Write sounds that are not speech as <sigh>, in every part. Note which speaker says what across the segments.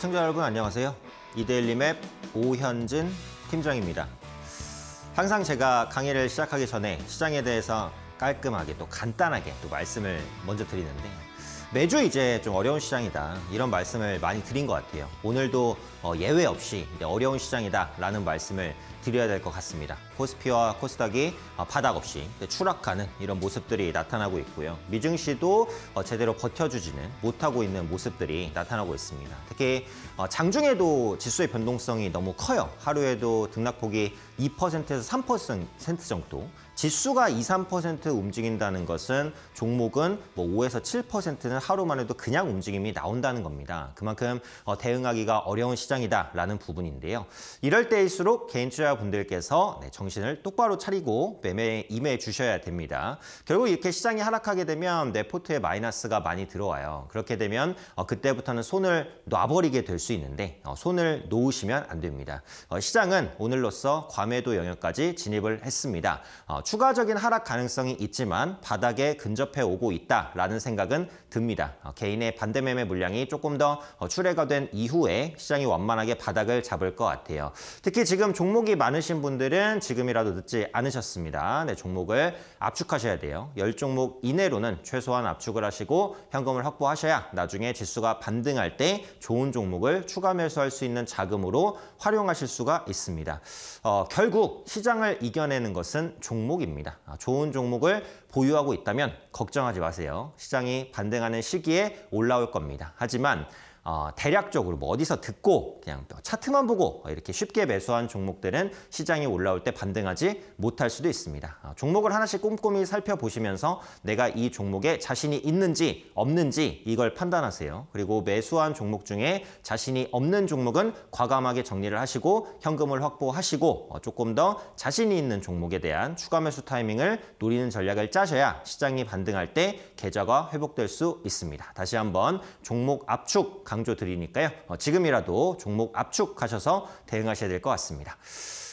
Speaker 1: 시청자 여러분 안녕하세요. 이데일리 맵 오현진 팀장입니다. 항상 제가 강의를 시작하기 전에 시장에 대해서 깔끔하게 또 간단하게 또 말씀을 먼저 드리는데 매주 이제 좀 어려운 시장이다 이런 말씀을 많이 드린 것 같아요. 오늘도 어, 예외 없이 어려운 시장이다라는 말씀을 드려야 될 것 같습니다. 코스피와 코스닥이 어, 바닥 없이 추락하는 이런 모습들이 나타나고 있고요. 미증시도 어, 제대로 버텨주지는 못하고 있는 모습들이 나타나고 있습니다. 특히 장중에도 지수의 변동성이 너무 커요. 하루에도 등락폭이 2%에서 3% 정도 지수가 2, 3% 움직인다는 것은 종목은 뭐 5에서 7%는 하루만 해도 그냥 움직임이 나온다는 겁니다. 그만큼 어, 대응하기가 어려운 시장이다라는 부분인데요. 이럴 때일수록 개인 투자분들께서 네, 정신을 똑바로 차리고 매매에 임해 주셔야 됩니다. 결국 이렇게 시장이 하락하게 되면 내 포트에 마이너스가 많이 들어와요. 그렇게 되면 어, 그때부터는 손을 놔버리게 될 수 있는데 어, 손을 놓으시면 안 됩니다. 시장은 오늘로써 과매도 영역까지 진입을 했습니다. 추가적인 하락 가능성이 있지만 바닥에 근접해 오고 있다라는 생각은 듭니다. 어, 개인의 반대 매매 물량이 조금 더 어, 출회가 된 이후에 시장이 완만하게 바닥을 잡을 것 같아요. 특히 지금 종목이 많으신 분들은 지금이라도 늦지 않으셨습니다. 네, 종목을 압축하셔야 돼요. 열종목 이내로는 최소한 압축을 하시고 현금을 확보하셔야 나중에 지수가 반등할 때 좋은 종목을 추가 매수할 수 있는 자금으로 활용하실 수가 있습니다. 어, 결국 시장을 이겨내는 것은 종목입니다. 아, 좋은 종목을 보유하고 있다면 걱정하지 마세요. 시장이 반등하는 시기에 올라올 겁니다. 하지만 어, 대략적으로 뭐 어디서 듣고 그냥 차트만 보고 이렇게 쉽게 매수한 종목들은 시장이 올라올 때 반등하지 못할 수도 있습니다. 어, 종목을 하나씩 꼼꼼히 살펴보시면서 내가 이 종목에 자신이 있는지 없는지 이걸 판단하세요. 그리고 매수한 종목 중에 자신이 없는 종목은 과감하게 정리를 하시고 현금을 확보하시고 어, 조금 더 자신이 있는 종목에 대한 추가 매수 타이밍을 노리는 전략을 짜셔야 시장이 반등할 때 계좌가 회복될 수 있습니다. 다시 한번 종목 압축 강조드리니까요. 어, 지금이라도 종목 압축하셔서 대응하셔야 될 것 같습니다.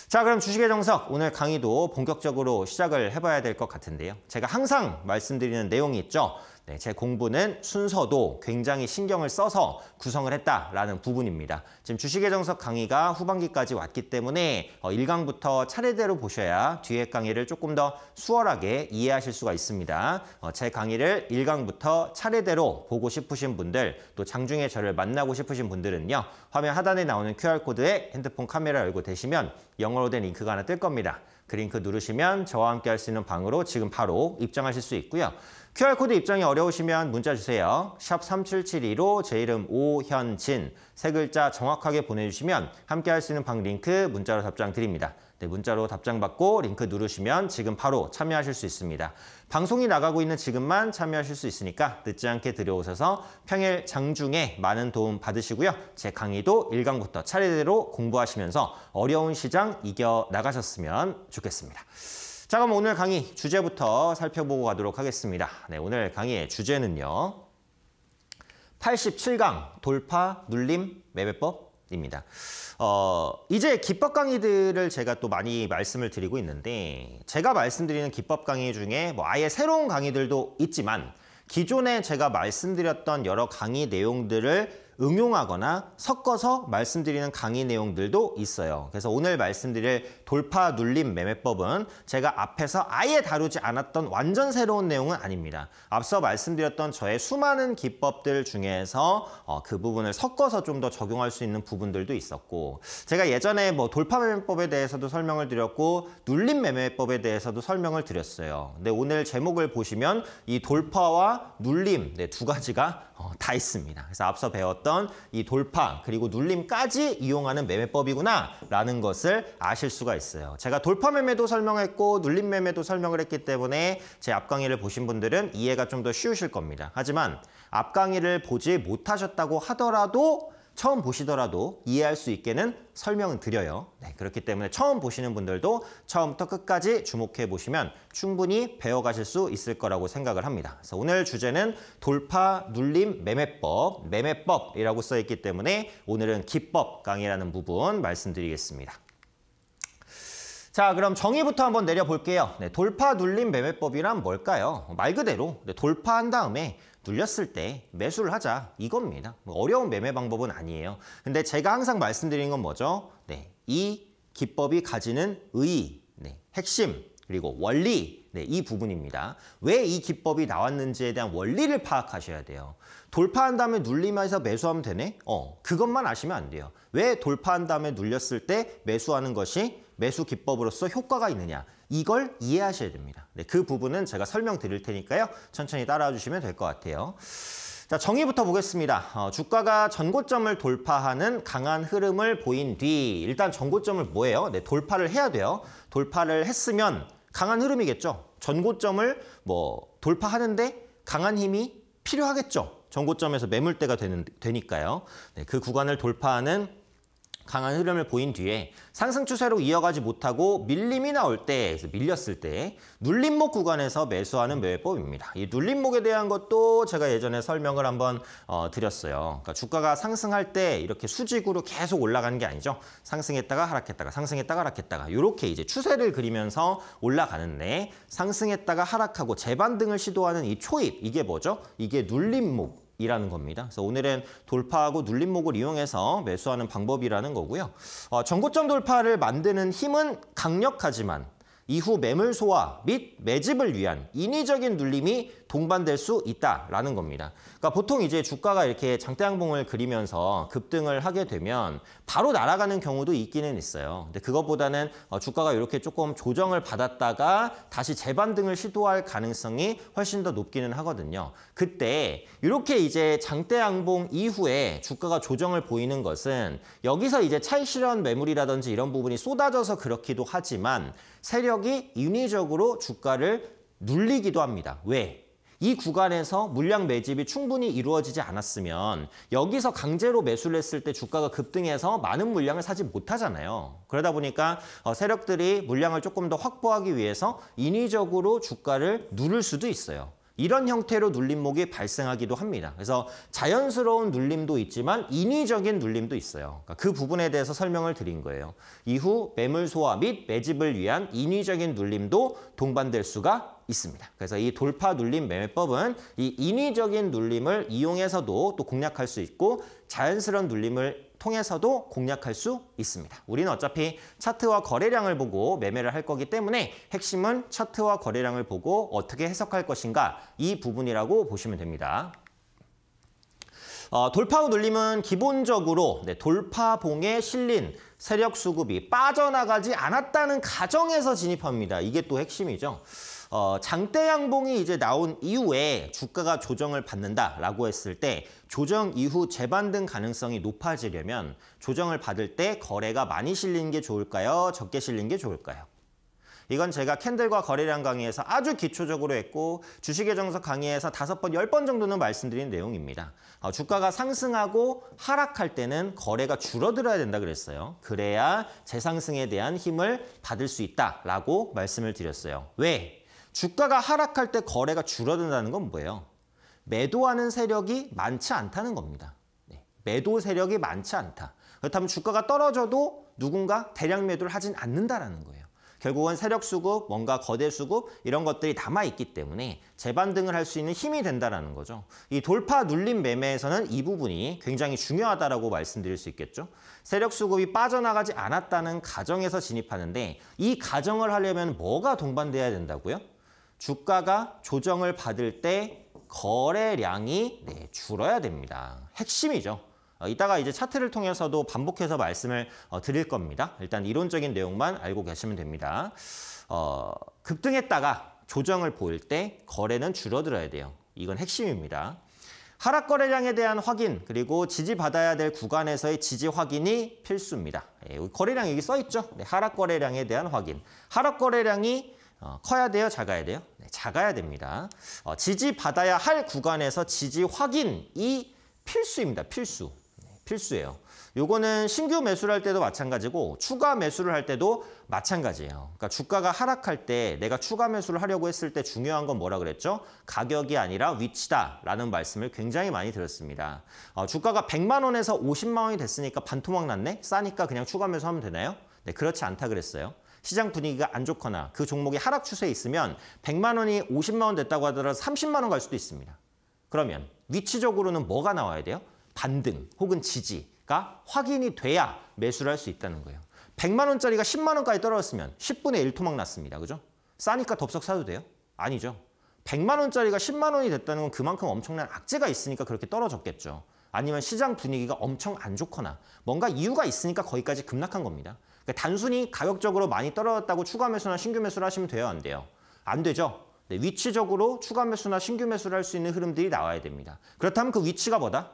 Speaker 1: 자 그럼 주식의 정석 오늘 강의도 본격적으로 시작을 해봐야 될 것 같은데요. 제가 항상 말씀드리는 내용이 있죠. 네, 제 공부는 순서도 굉장히 신경을 써서 구성을 했다라는 부분입니다. 지금 주식의 정석 강의가 후반기까지 왔기 때문에 1강부터 어, 차례대로 보셔야 뒤에 강의를 조금 더 수월하게 이해하실 수가 있습니다. 어, 제 강의를 1강부터 차례대로 보고 싶으신 분들 또 장중에 저를 만나고 싶으신 분들은요. 화면 하단에 나오는 QR코드에 핸드폰 카메라 열고 되시면 영어로 된 링크가 하나 뜰 겁니다. 그 링크 누르시면 저와 함께 할 수 있는 방으로 지금 바로 입장하실 수 있고요. QR코드 입장이 어려우시면 문자 주세요. 샵 3772로 제 이름 오현진 세 글자 정확하게 보내주시면 함께 할 수 있는 방 링크 문자로 답장 드립니다. 네, 문자로 답장 받고 링크 누르시면 지금 바로 참여하실 수 있습니다. 방송이 나가고 있는 지금만 참여하실 수 있으니까 늦지 않게 들어오셔서 평일 장중에 많은 도움 받으시고요. 제 강의도 일강부터 차례대로 공부하시면서 어려운 시장 이겨나가셨으면 좋겠습니다. 자 그럼 오늘 강의 주제부터 살펴보고 가도록 하겠습니다. 네, 오늘 강의의 주제는요. 87강 돌파 눌림 매매법입니다. 어, 이제 기법 강의들을 제가 또 많이 말씀을 드리고 있는데 제가 말씀드리는 기법 강의 중에 뭐 아예 새로운 강의들도 있지만 기존에 제가 말씀드렸던 여러 강의 내용들을 응용하거나 섞어서 말씀드리는 강의 내용들도 있어요. 그래서 오늘 말씀드릴 돌파 눌림 매매법은 제가 앞에서 아예 다루지 않았던 완전 새로운 내용은 아닙니다. 앞서 말씀드렸던 저의 수많은 기법들 중에서 어, 그 부분을 섞어서 좀 더 적용할 수 있는 부분들도 있었고 제가 예전에 뭐 돌파 매매법에 대해서도 설명을 드렸고 눌림 매매법에 대해서도 설명을 드렸어요. 근데 오늘 제목을 보시면 이 돌파와 눌림 네, 두 가지가 어, 다 있습니다. 그래서 앞서 배웠던 이 돌파 그리고 눌림까지 이용하는 매매법이구나라는 것을 아실 수가 있어요. 제가 돌파 매매도 설명했고 눌림 매매도 설명을 했기 때문에 제 앞 강의를 보신 분들은 이해가 좀 더 쉬우실 겁니다. 하지만 앞 강의를 보지 못하셨다고 하더라도 처음 보시더라도 이해할 수 있게는 설명을 드려요. 네, 그렇기 때문에 처음 보시는 분들도 처음부터 끝까지 주목해 보시면 충분히 배워가실 수 있을 거라고 생각을 합니다. 그래서 오늘 주제는 돌파 눌림 매매법, 매매법이라고 써있기 때문에 오늘은 기법 강의라는 부분 말씀드리겠습니다. 자, 그럼 정의부터 한번 내려볼게요. 네, 돌파 눌림 매매법이란 뭘까요? 말 그대로 네, 돌파한 다음에 눌렸을 때 매수를 하자 이겁니다. 뭐 어려운 매매 방법은 아니에요. 근데 제가 항상 말씀드리는 건 뭐죠? 네, 이 기법이 가지는 의, 네, 핵심, 그리고 원리 네, 이 부분입니다. 왜 이 기법이 나왔는지에 대한 원리를 파악하셔야 돼요. 돌파한 다음에 눌리면서 매수하면 되네? 어, 그것만 아시면 안 돼요. 왜 돌파한 다음에 눌렸을 때 매수하는 것이 매수 기법으로서 효과가 있느냐 이걸 이해하셔야 됩니다. 네, 그 부분은 제가 설명드릴 테니까요. 천천히 따라와 주시면 될 것 같아요. 자, 정의부터 보겠습니다. 어, 주가가 전고점을 돌파하는 강한 흐름을 보인 뒤 일단 전고점을 뭐예요? 네, 돌파를 해야 돼요. 돌파를 했으면 강한 흐름이겠죠. 전고점을 뭐 돌파하는데 강한 힘이 필요하겠죠. 전고점에서 매물대가 되는, 되니까요. 네, 그 구간을 돌파하는 강한 흐름을 보인 뒤에 상승 추세로 이어가지 못하고 밀림이 나올 때, 밀렸을 때 눌림목 구간에서 매수하는 매매법입니다. 이 눌림목에 대한 것도 제가 예전에 설명을 한번 어, 드렸어요. 그러니까 주가가 상승할 때 이렇게 수직으로 계속 올라가는 게 아니죠. 상승했다가 하락했다가 상승했다가 하락했다가 이렇게 이제 추세를 그리면서 올라가는데 상승했다가 하락하고 재반등을 시도하는 이 초입 이게 뭐죠? 이게 눌림목 이라는 겁니다. 그래서 오늘은 돌파하고 눌림목을 이용해서 매수하는 방법이라는 거고요. 어, 전고점 돌파를 만드는 힘은 강력하지만 이후 매물 소화 및 매집을 위한 인위적인 눌림이 동반될 수 있다라는 겁니다. 그러니까 보통 이제 주가가 이렇게 장대양봉을 그리면서 급등을 하게 되면 바로 날아가는 경우도 있기는 있어요. 근데 그것보다는 어, 주가가 이렇게 조금 조정을 받았다가 다시 재반등을 시도할 가능성이 훨씬 더 높기는 하거든요. 그때 이렇게 이제 장대양봉 이후에 주가가 조정을 보이는 것은 여기서 이제 차익 실현 매물이라든지 이런 부분이 쏟아져서 그렇기도 하지만 세력이 인위적으로 주가를 눌리기도 합니다. 왜? 이 구간에서 물량 매집이 충분히 이루어지지 않았으면 여기서 강제로 매수를 했을 때 주가가 급등해서 많은 물량을 사지 못하잖아요. 그러다 보니까 어, 세력들이 물량을 조금 더 확보하기 위해서 인위적으로 주가를 누를 수도 있어요. 이런 형태로 눌림목이 발생하기도 합니다. 그래서 자연스러운 눌림도 있지만 인위적인 눌림도 있어요. 그러니까 그 부분에 대해서 설명을 드린 거예요. 이후 매물 소화 및 매집을 위한 인위적인 눌림도 동반될 수가 있습니다. 그래서 이 돌파 눌림 매매법은 이 인위적인 눌림을 이용해서도 또 공략할 수 있고 자연스러운 눌림을 통해서도 공략할 수 있습니다. 우리는 어차피 차트와 거래량을 보고 매매를 할 거기 때문에 핵심은 차트와 거래량을 보고 어떻게 해석할 것인가 이 부분이라고 보시면 됩니다. 어, 돌파후 눌림은 기본적으로 네, 돌파봉에 실린 세력 수급이 빠져나가지 않았다는 가정에서 진입합니다. 이게 또 핵심이죠. 어, 장대 양봉이 이제 나온 이후에 주가가 조정을 받는다라고 했을 때 조정 이후 재반등 가능성이 높아지려면 조정을 받을 때 거래가 많이 실리는 게 좋을까요? 적게 실리는 게 좋을까요? 이건 제가 캔들과 거래량 강의에서 아주 기초적으로 했고 주식의 정석 강의에서 다섯 번, 열 번 정도는 말씀드린 내용입니다. 어, 주가가 상승하고 하락할 때는 거래가 줄어들어야 된다 그랬어요. 그래야 재상승에 대한 힘을 받을 수 있다라고 말씀을 드렸어요. 왜? 주가가 하락할 때 거래가 줄어든다는 건 뭐예요? 매도하는 세력이 많지 않다는 겁니다. 네, 매도 세력이 많지 않다. 그렇다면 주가가 떨어져도 누군가 대량 매도를 하진 않는다라는 거예요. 결국은 세력 수급, 뭔가 거대 수급 이런 것들이 남아있기 때문에 재반등을 할 수 있는 힘이 된다라는 거죠. 이 돌파 눌림 매매에서는 이 부분이 굉장히 중요하다라고 말씀드릴 수 있겠죠. 세력 수급이 빠져나가지 않았다는 가정에서 진입하는데 이 가정을 하려면 뭐가 동반돼야 된다고요? 주가가 조정을 받을 때 거래량이 네, 줄어야 됩니다. 핵심이죠. 어, 이따가 이제 차트를 통해서도 반복해서 말씀을 어, 드릴 겁니다. 일단 이론적인 내용만 알고 계시면 됩니다. 어, 급등했다가 조정을 보일 때 거래는 줄어들어야 돼요. 이건 핵심입니다. 하락 거래량에 대한 확인 그리고 지지받아야 될 구간에서의 지지 확인이 필수입니다. 예, 거래량 여기 써있죠. 네, 하락 거래량에 대한 확인. 하락 거래량이 어, 커야 돼요? 작아야 돼요? 네, 작아야 됩니다. 어, 지지받아야 할 구간에서 지지 확인이 필수입니다. 필수. 네, 필수예요. 요거는 신규 매수를 할 때도 마찬가지고 추가 매수를 할 때도 마찬가지예요. 그러니까 주가가 하락할 때 내가 추가 매수를 하려고 했을 때 중요한 건 뭐라 그랬죠? 가격이 아니라 위치다라는 말씀을 굉장히 많이 들었습니다 어, 주가가 100만 원에서 50만 원이 됐으니까 반토막 났네? 싸니까 그냥 추가 매수하면 되나요? 네, 그렇지 않다 그랬어요. 시장 분위기가 안 좋거나 그 종목이 하락 추세에 있으면 100만 원이 50만 원 됐다고 하더라도 30만 원 갈 수도 있습니다. 그러면 위치적으로는 뭐가 나와야 돼요? 반등 혹은 지지가 확인이 돼야 매수를 할 수 있다는 거예요. 100만 원짜리가 10만 원까지 떨어졌으면 10분의 1 토막 났습니다. 그죠? 싸니까 덥석 사도 돼요? 아니죠. 100만 원짜리가 10만 원이 됐다는 건 그만큼 엄청난 악재가 있으니까 그렇게 떨어졌겠죠. 아니면 시장 분위기가 엄청 안 좋거나 뭔가 이유가 있으니까 거기까지 급락한 겁니다. 그러니까 단순히 가격적으로 많이 떨어졌다고 추가 매수나 신규 매수를 하시면 돼요, 안 돼요? 안 되죠. 네, 위치적으로 추가 매수나 신규 매수를 할 수 있는 흐름들이 나와야 됩니다. 그렇다면 그 위치가 뭐다?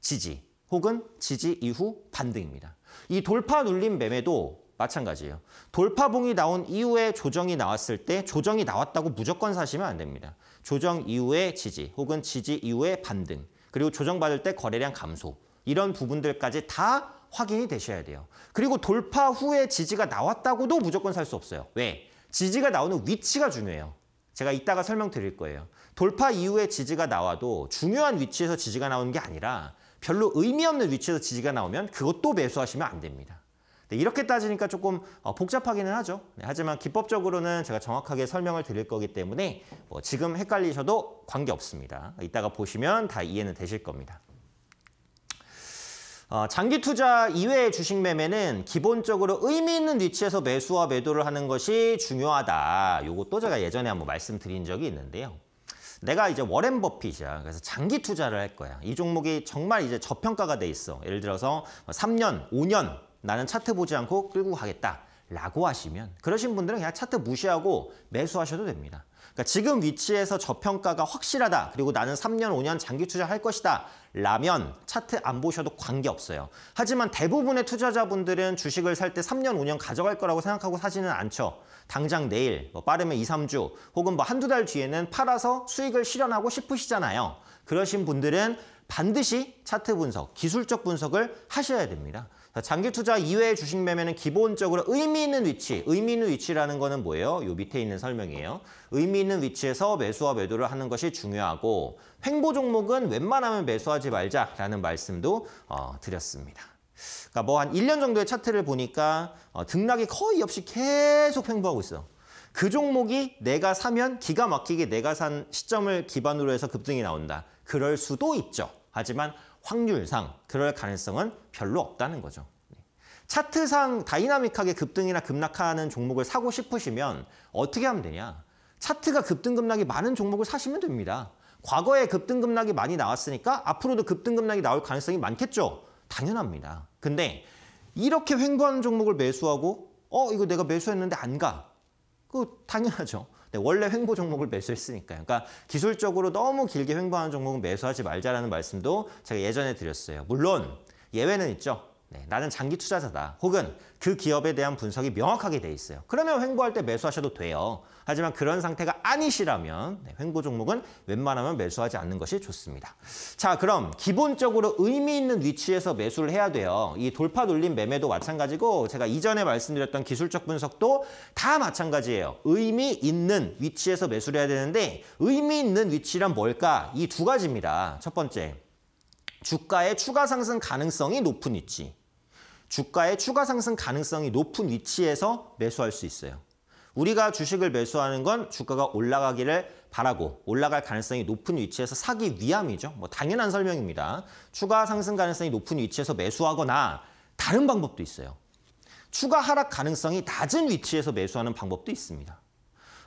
Speaker 1: 지지 혹은 지지 이후 반등입니다. 이 돌파 눌림 매매도 마찬가지예요. 돌파봉이 나온 이후에 조정이 나왔을 때 조정이 나왔다고 무조건 사시면 안 됩니다. 조정 이후에 지지 혹은 지지 이후에 반등 그리고 조정받을 때 거래량 감소 이런 부분들까지 다 확인이 되셔야 돼요. 그리고 돌파 후에 지지가 나왔다고도 무조건 살 수 없어요. 왜? 지지가 나오는 위치가 중요해요. 제가 이따가 설명드릴 거예요. 돌파 이후에 지지가 나와도 중요한 위치에서 지지가 나오는 게 아니라 별로 의미 없는 위치에서 지지가 나오면 그것도 매수하시면 안 됩니다. 네, 이렇게 따지니까 조금 어, 복잡하기는 하죠. 네, 하지만 기법적으로는 제가 정확하게 설명을 드릴 거기 때문에 뭐 지금 헷갈리셔도 관계없습니다. 이따가 보시면 다 이해는 되실 겁니다. 어, 장기 투자 이외의 주식 매매는 기본적으로 의미 있는 위치에서 매수와 매도를 하는 것이 중요하다. 요것도 제가 예전에 한번 말씀드린 적이 있는데요. 내가 이제 워렌 버핏이야. 그래서 장기 투자를 할 거야. 이 종목이 정말 이제 저평가가 돼 있어. 예를 들어서 3년, 뭐 5년 나는 차트 보지 않고 끌고 가겠다. 라고 하시면 그러신 분들은 그냥 차트 무시하고 매수하셔도 됩니다. 그러니까 지금 위치에서 저평가가 확실하다. 그리고 나는 3년, 5년 장기 투자할 것이다. 라면 차트 안 보셔도 관계없어요. 하지만 대부분의 투자자분들은 주식을 살 때 3년, 5년 가져갈 거라고 생각하고 사지는 않죠. 당장 내일, 뭐 빠르면 2, 3주 혹은 뭐 한두 달 뒤에는 팔아서 수익을 실현하고 싶으시잖아요. 그러신 분들은 반드시 차트 분석, 기술적 분석을 하셔야 됩니다. 장기 투자 이외의 주식 매매는 기본적으로 의미 있는 위치, 의미 있는 위치라는 거는 뭐예요? 요 밑에 있는 설명이에요. 의미 있는 위치에서 매수와 매도를 하는 것이 중요하고 횡보 종목은 웬만하면 매수하지 말자라는 말씀도 어, 드렸습니다. 그러니까 뭐 한 1년 정도의 차트를 보니까 어, 등락이 거의 없이 계속 횡보하고 있어. 그 종목이 내가 사면 기가 막히게 내가 산 시점을 기반으로 해서 급등이 나온다. 그럴 수도 있죠. 하지만 확률상 그럴 가능성은 별로 없다는 거죠. 차트상 다이나믹하게 급등이나 급락하는 종목을 사고 싶으시면 어떻게 하면 되냐. 차트가 급등 급락이 많은 종목을 사시면 됩니다. 과거에 급등 급락이 많이 나왔으니까 앞으로도 급등 급락이 나올 가능성이 많겠죠. 당연합니다. 근데 이렇게 횡보하는 종목을 매수하고 어 이거 내가 매수했는데 안 가. 그 당연하죠. 근 네, 원래 횡보 종목을 매수했으니까. 그러니까 기술적으로 너무 길게 횡보하는 종목은 매수하지 말자라는 말씀도 제가 예전에 드렸어요. 물론 예외는 있죠. 네, 나는 장기 투자자다. 혹은 그 기업에 대한 분석이 명확하게 돼 있어요. 그러면 횡보할 때 매수하셔도 돼요. 하지만 그런 상태가 아니시라면 네, 횡보 종목은 웬만하면 매수하지 않는 것이 좋습니다. 자, 그럼 기본적으로 의미 있는 위치에서 매수를 해야 돼요. 이 돌파 돌림 매매도 마찬가지고 제가 이전에 말씀드렸던 기술적 분석도 다 마찬가지예요. 의미 있는 위치에서 매수를 해야 되는데 의미 있는 위치란 뭘까? 이 두 가지입니다. 첫 번째. 주가의 추가 상승 가능성이 높은 위치. 주가의 추가 상승 가능성이 높은 위치에서 매수할 수 있어요. 우리가 주식을 매수하는 건 주가가 올라가기를 바라고 올라갈 가능성이 높은 위치에서 사기 위함이죠. 뭐 당연한 설명입니다. 추가 상승 가능성이 높은 위치에서 매수하거나 다른 방법도 있어요. 추가 하락 가능성이 낮은 위치에서 매수하는 방법도 있습니다.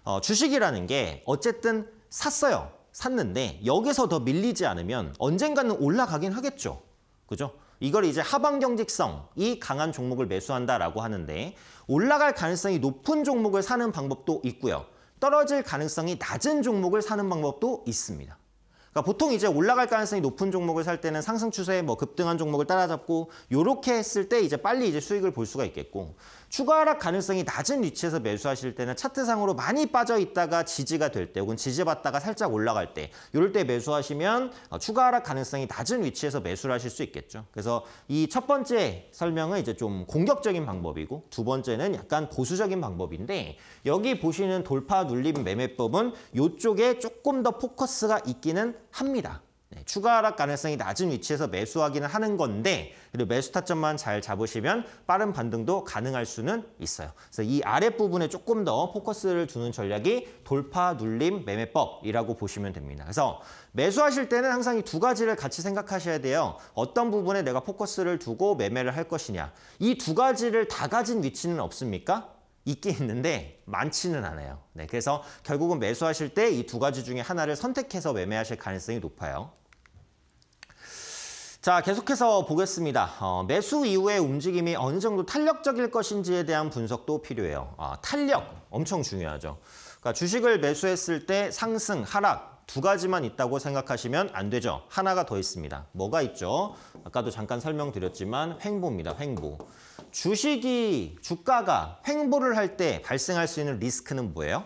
Speaker 1: 어, 주식이라는 게 어쨌든 샀어요. 샀는데 여기서 더 밀리지 않으면 언젠가는 올라가긴 하겠죠. 그죠? 이걸 이제 하방 경직성이 강한 종목을 매수한다라고 하는데 올라갈 가능성이 높은 종목을 사는 방법도 있고요. 떨어질 가능성이 낮은 종목을 사는 방법도 있습니다. 그러니까 보통 이제 올라갈 가능성이 높은 종목을 살 때는 상승 추세에 뭐 급등한 종목을 따라잡고 요렇게 했을 때 이제 빨리 이제 수익을 볼 수가 있겠고 추가 하락 가능성이 낮은 위치에서 매수하실 때는 차트상으로 많이 빠져 있다가 지지가 될 때 혹은 지지받다가 살짝 올라갈 때 이럴 때 매수하시면 어, 추가 하락 가능성이 낮은 위치에서 매수를 하실 수 있겠죠. 그래서 이 첫 번째 설명은 이제 좀 공격적인 방법이고 두 번째는 약간 보수적인 방법인데 여기 보시는 돌파 눌림 매매법은 이쪽에 조금 더 포커스가 있기는 합니다. 네, 추가 하락 가능성이 낮은 위치에서 매수하기는 하는 건데 그리고 매수 타점만 잘 잡으시면 빠른 반등도 가능할 수는 있어요. 그래서 이 아랫부분에 조금 더 포커스를 두는 전략이 돌파 눌림 매매법이라고 보시면 됩니다. 그래서 매수하실 때는 항상 이 두 가지를 같이 생각하셔야 돼요. 어떤 부분에 내가 포커스를 두고 매매를 할 것이냐. 이 두 가지를 다 가진 위치는 없습니까? 있긴 있는데 많지는 않아요. 네, 그래서 결국은 매수하실 때 이 두 가지 중에 하나를 선택해서 매매하실 가능성이 높아요. 자, 계속해서 보겠습니다. 어, 매수 이후의 움직임이 어느 정도 탄력적일 것인지에 대한 분석도 필요해요. 아, 탄력 엄청 중요하죠. 그러니까 주식을 매수했을 때 상승, 하락 두 가지만 있다고 생각하시면 안 되죠. 하나가 더 있습니다. 뭐가 있죠? 아까도 잠깐 설명드렸지만 횡보입니다. 횡보. 주식이 주가가 횡보를 할 때 발생할 수 있는 리스크는 뭐예요?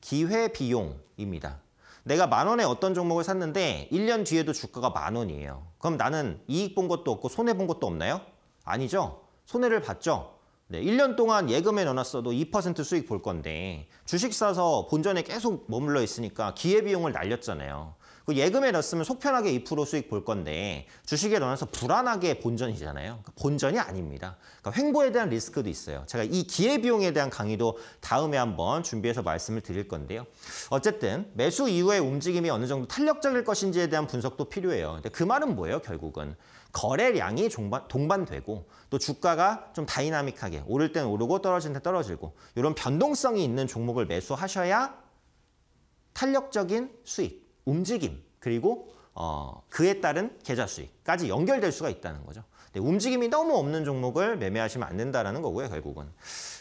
Speaker 1: 기회 비용입니다. 내가 만 원에 어떤 종목을 샀는데 1년 뒤에도 주가가 만 원이에요. 그럼 나는 이익 본 것도 없고 손해 본 것도 없나요? 아니죠. 손해를 봤죠. 네, 1년 동안 예금에 넣어놨어도 2% 수익 볼 건데 주식 사서 본전에 계속 머물러 있으니까 기회비용을 날렸잖아요. 그 예금에 넣었으면 속편하게 2% 수익 볼 건데 주식에 넣어서 불안하게 본전이잖아요. 그러니까 본전이 아닙니다. 그러니까 횡보에 대한 리스크도 있어요. 제가 이 기회비용에 대한 강의도 다음에 한번 준비해서 말씀을 드릴 건데요. 어쨌든 매수 이후의 움직임이 어느 정도 탄력적일 것인지에 대한 분석도 필요해요. 근데 그 말은 뭐예요, 결국은? 거래량이 종반, 동반되고 또 주가가 좀 다이나믹하게 오를 땐 오르고 떨어질 때 떨어지고 이런 변동성이 있는 종목을 매수하셔야 탄력적인 수익 움직임 그리고 어, 그에 따른 계좌 수익까지 연결될 수가 있다는 거죠. 근데 움직임이 너무 없는 종목을 매매하시면 안된다는 거고요, 결국은.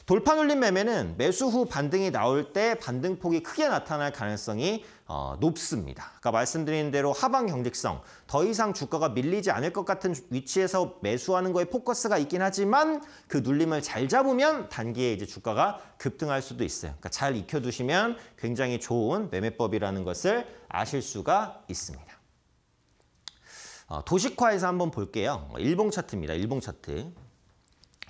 Speaker 1: 돌파 눌림 매매는 매수 후 반등이 나올 때 반등폭이 크게 나타날 가능성이 어, 높습니다. 아까 말씀드린 대로 하방 경직성, 더 이상 주가가 밀리지 않을 것 같은 위치에서 매수하는 거에 포커스가 있긴 하지만 그 눌림을 잘 잡으면 단기에 이제 주가가 급등할 수도 있어요. 그러니까 잘 익혀두시면 굉장히 좋은 매매법이라는 것을 아실 수가 있습니다. 어, 도식화에서 한번 볼게요. 어, 일봉 차트입니다. 일봉 차트.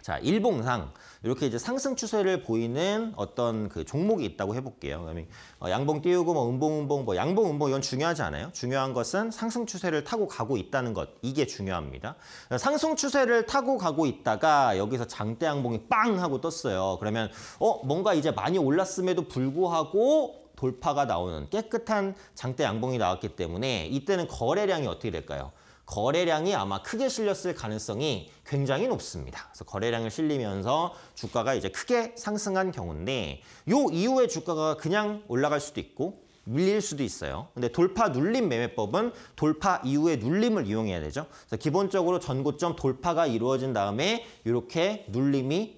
Speaker 1: 자, 일봉상. 이렇게 이제 상승 추세를 보이는 어떤 그 종목이 있다고 해볼게요. 그다음에 어, 양봉 띄우고 뭐 음봉 음봉 뭐 양봉 음봉 이건 중요하지 않아요. 중요한 것은 상승 추세를 타고 가고 있다는 것 이게 중요합니다. 상승 추세를 타고 가고 있다가 여기서 장대 양봉이 빵 하고 떴어요. 그러면 어 뭔가 이제 많이 올랐음에도 불구하고 돌파가 나오는 깨끗한 장대 양봉이 나왔기 때문에 이때는 거래량이 어떻게 될까요? 거래량이 아마 크게 실렸을 가능성이 굉장히 높습니다. 그래서 거래량을 실리면서 주가가 이제 크게 상승한 경우인데 요 이후에 주가가 그냥 올라갈 수도 있고 밀릴 수도 있어요. 근데 돌파 눌림 매매법은 돌파 이후에 눌림을 이용해야 되죠. 그래서 기본적으로 전고점 돌파가 이루어진 다음에 이렇게 눌림이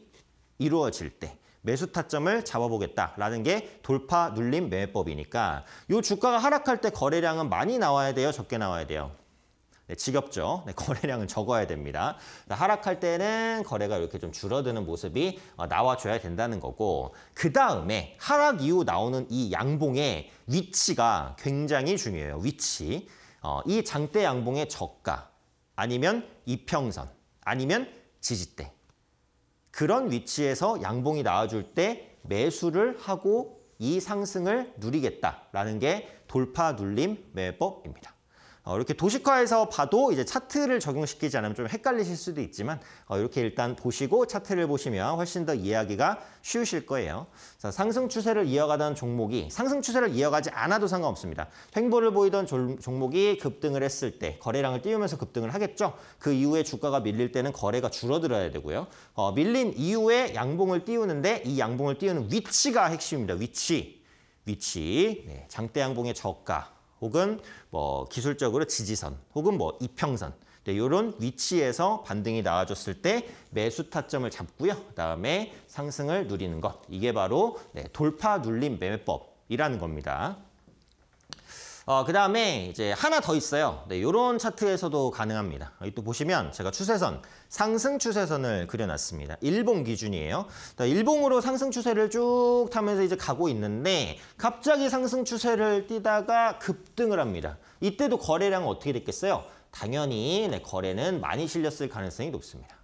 Speaker 1: 이루어질 때 매수 타점을 잡아보겠다라는 게 돌파 눌림 매매법이니까 요 주가가 하락할 때 거래량은 많이 나와야 돼요? 적게 나와야 돼요? 네, 지겹죠. 네, 거래량은 적어야 됩니다. 그러니까 하락할 때는 거래가 이렇게 좀 줄어드는 모습이 어, 나와줘야 된다는 거고 그 다음에 하락 이후 나오는 이 양봉의 위치가 굉장히 중요해요. 위치. 어, 이 장대 양봉의 저가 아니면 이평선 아니면 지지대 그런 위치에서 양봉이 나와줄 때 매수를 하고 이 상승을 누리겠다라는 게 돌파 눌림 매법입니다. 어, 이렇게 도식화해서 봐도 이제 차트를 적용시키지 않으면 좀 헷갈리실 수도 있지만 어, 이렇게 일단 보시고 차트를 보시면 훨씬 더 이해하기가 쉬우실 거예요. 자, 상승 추세를 이어가던 종목이 상승 추세를 이어가지 않아도 상관없습니다. 횡보를 보이던 종목이 급등을 했을 때 거래량을 띄우면서 급등을 하겠죠. 그 이후에 주가가 밀릴 때는 거래가 줄어들어야 되고요. 어, 밀린 이후에 양봉을 띄우는데 이 양봉을 띄우는 위치가 핵심입니다. 위치. 위치, 네, 장대양봉의 저가, 혹은 뭐 기술적으로 지지선 혹은 뭐 이평선 네, 이런 위치에서 반등이 나와줬을 때 매수 타점을 잡고요. 그다음에 상승을 누리는 것 이게 바로 네, 돌파 눌림 매매법이라는 겁니다. 어, 그 다음에 이제 하나 더 있어요. 네, 요런 차트에서도 가능합니다. 여기 또 보시면 제가 추세선, 상승 추세선을 그려놨습니다. 일봉 기준이에요. 일봉으로 상승 추세를 쭉 타면서 이제 가고 있는데 갑자기 상승 추세를 뛰다가 급등을 합니다. 이때도 거래량은 어떻게 됐겠어요? 당연히 네, 거래는 많이 실렸을 가능성이 높습니다.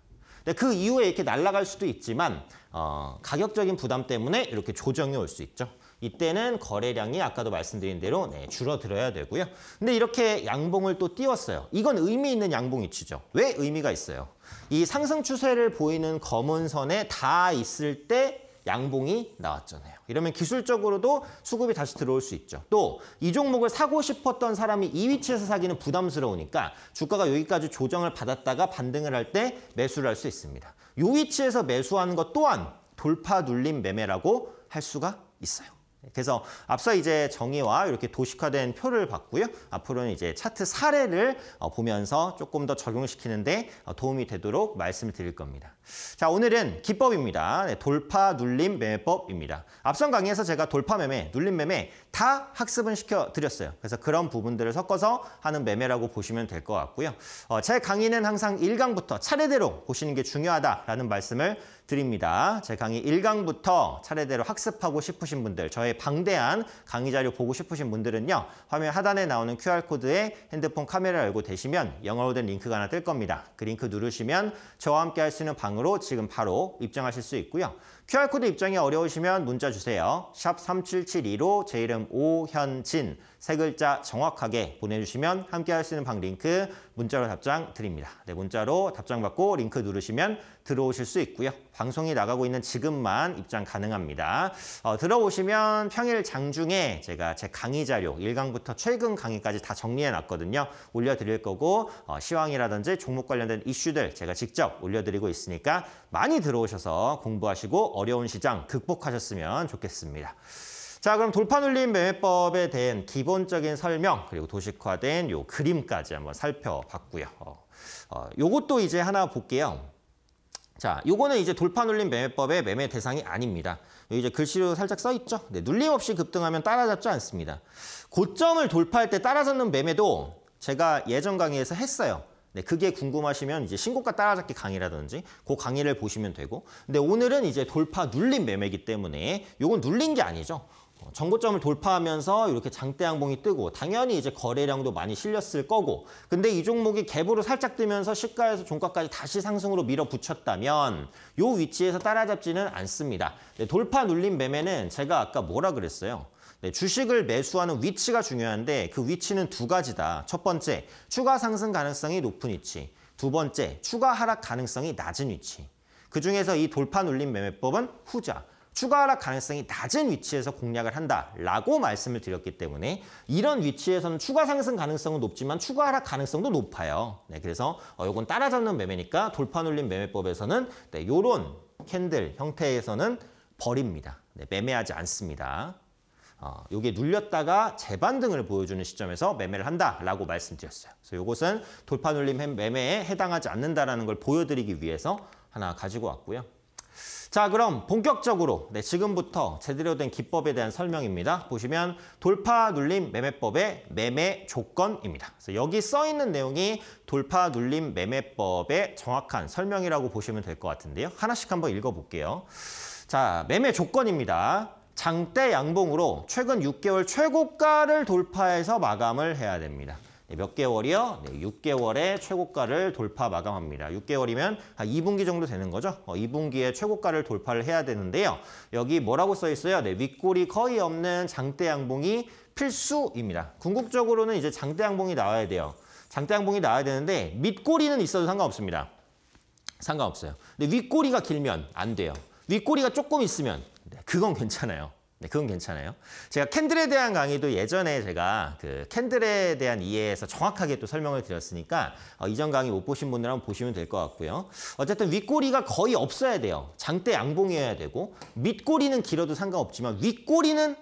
Speaker 1: 네, 그 이후에 이렇게 날아갈 수도 있지만 어, 가격적인 부담 때문에 이렇게 조정이 올 수 있죠. 이때는 거래량이 아까도 말씀드린 대로 네, 줄어들어야 되고요. 근데 이렇게 양봉을 또 띄웠어요. 이건 의미 있는 양봉 위치죠. 왜 의미가 있어요? 이 상승 추세를 보이는 검은 선에 다 있을 때 양봉이 나왔잖아요. 이러면 기술적으로도 수급이 다시 들어올 수 있죠. 또 이 종목을 사고 싶었던 사람이 이 위치에서 사기는 부담스러우니까 주가가 여기까지 조정을 받았다가 반등을 할 때 매수를 할 수 있습니다. 이 위치에서 매수하는 것 또한 돌파 눌림 매매라고 할 수가 있어요. 그래서 앞서 이제 정의와 이렇게 도식화된 표를 봤고요. 앞으로는 이제 차트 사례를 어, 보면서 조금 더 적용시키는데 어, 도움이 되도록 말씀을 드릴 겁니다. 자, 오늘은 기법입니다. 네, 돌파 눌림 매매법입니다. 앞선 강의에서 제가 돌파 매매, 눌림 매매 다 학습은 시켜드렸어요. 그래서 그런 부분들을 섞어서 하는 매매라고 보시면 될 것 같고요. 어, 제 강의는 항상 일강부터 차례대로 보시는 게 중요하다라는 말씀을 드립니다. 제 강의 1강부터 차례대로 학습하고 싶으신 분들, 저의 방대한 강의 자료 보고 싶으신 분들은요. 화면 하단에 나오는 QR코드에 핸드폰 카메라 열고 되시면 영어로 된 링크가 하나 뜰 겁니다. 그 링크 누르시면 저와 함께 할 수 있는 방으로 지금 바로 입장하실 수 있고요. QR코드 입장이 어려우시면 문자 주세요. 샵 3772로 제 이름 오현진 세 글자 정확하게 보내주시면 함께 할 수 있는 방 링크 문자로 답장 드립니다. 네, 문자로 답장 받고 링크 누르시면 들어오실 수 있고요. 방송이 나가고 있는 지금만 입장 가능합니다. 어, 들어오시면 평일 장중에 제가 제 강의 자료 일강부터 최근 강의까지 다 정리해놨거든요. 올려드릴 거고 어, 시황이라든지 종목 관련된 이슈들 제가 직접 올려드리고 있으니까 많이 들어오셔서 공부하시고 어려운 시장 극복하셨으면 좋겠습니다. 자, 그럼 돌파눌림 매매법에 대한 기본적인 설명 그리고 도식화된 요 그림까지 한번 살펴봤고요. 어, 어, 요것도 이제 하나 볼게요. 자, 요거는 이제 돌파눌림 매매법의 매매 대상이 아닙니다. 이제 글씨로 살짝 써 있죠. 네, 눌림 없이 급등하면 따라잡지 않습니다. 고점을 돌파할 때 따라잡는 매매도 제가 예전 강의에서 했어요. 네, 그게 궁금하시면 이제 신고가 따라잡기 강의라든지 그 강의를 보시면 되고 근데 오늘은 이제 돌파 눌림 매매기 때문에 요건 눌린 게 아니죠. 정고점을 어, 돌파하면서 이렇게 장대 양봉이 뜨고 당연히 이제 거래량도 많이 실렸을 거고 근데 이 종목이 갭으로 살짝 뜨면서 시가에서 종가까지 다시 상승으로 밀어붙였다면 요 위치에서 따라잡지는 않습니다. 네, 돌파 눌림 매매는 제가 아까 뭐라 그랬어요? 네, 주식을 매수하는 위치가 중요한데 그 위치는 두 가지다. 첫 번째, 추가 상승 가능성이 높은 위치. 두 번째, 추가 하락 가능성이 낮은 위치. 그중에서 이 돌파 눌림 매매법은 후자. 추가 하락 가능성이 낮은 위치에서 공략을 한다라고 말씀을 드렸기 때문에 이런 위치에서는 추가 상승 가능성은 높지만 추가 하락 가능성도 높아요. 네, 그래서 이건 어, 따라잡는 매매니까 돌파 눌림 매매법에서는 네, 요런 캔들 형태에서는 버립니다. 네, 매매하지 않습니다. 어, 요게 눌렸다가 재반등을 보여주는 시점에서 매매를 한다라고 말씀드렸어요. 그래서 요것은 돌파 눌림 매매에 해당하지 않는다라는 걸 보여드리기 위해서 하나 가지고 왔고요. 자 그럼 본격적으로 네, 지금부터 제대로 된 기법에 대한 설명입니다. 보시면 돌파 눌림 매매법의 매매 조건입니다. 그래서 여기 써 있는 내용이 돌파 눌림 매매법의 정확한 설명이라고 보시면 될 것 같은데요. 하나씩 한번 읽어볼게요. 자 매매 조건입니다. 장대 양봉으로 최근 6개월 최고가를 돌파해서 마감을 해야 됩니다. 네, 몇 개월이요? 네, 6개월의 최고가를 돌파 마감합니다. 6개월이면 한 2분기 정도 되는 거죠. 어, 2분기에 최고가를 돌파를 해야 되는데요. 여기 뭐라고 써 있어요? 네, 윗골이 거의 없는 장대 양봉이 필수입니다. 궁극적으로는 이제 장대 양봉이 나와야 돼요. 장대 양봉이 나와야 되는데 밑골리는 있어도 상관없습니다. 상관없어요. 근데 윗골이가 길면 안 돼요. 윗골이가 조금 있으면 네, 그건 괜찮아요. 네, 그건 괜찮아요. 제가 캔들에 대한 강의도 예전에 제가 그 캔들에 대한 이해에서 정확하게 또 설명을 드렸으니까 어, 이전 강의 못 보신 분들 한번 보시면 될 것 같고요. 어쨌든 윗꼬리가 거의 없어야 돼요. 장대 양봉이어야 되고 밑꼬리는 길어도 상관없지만 윗꼬리는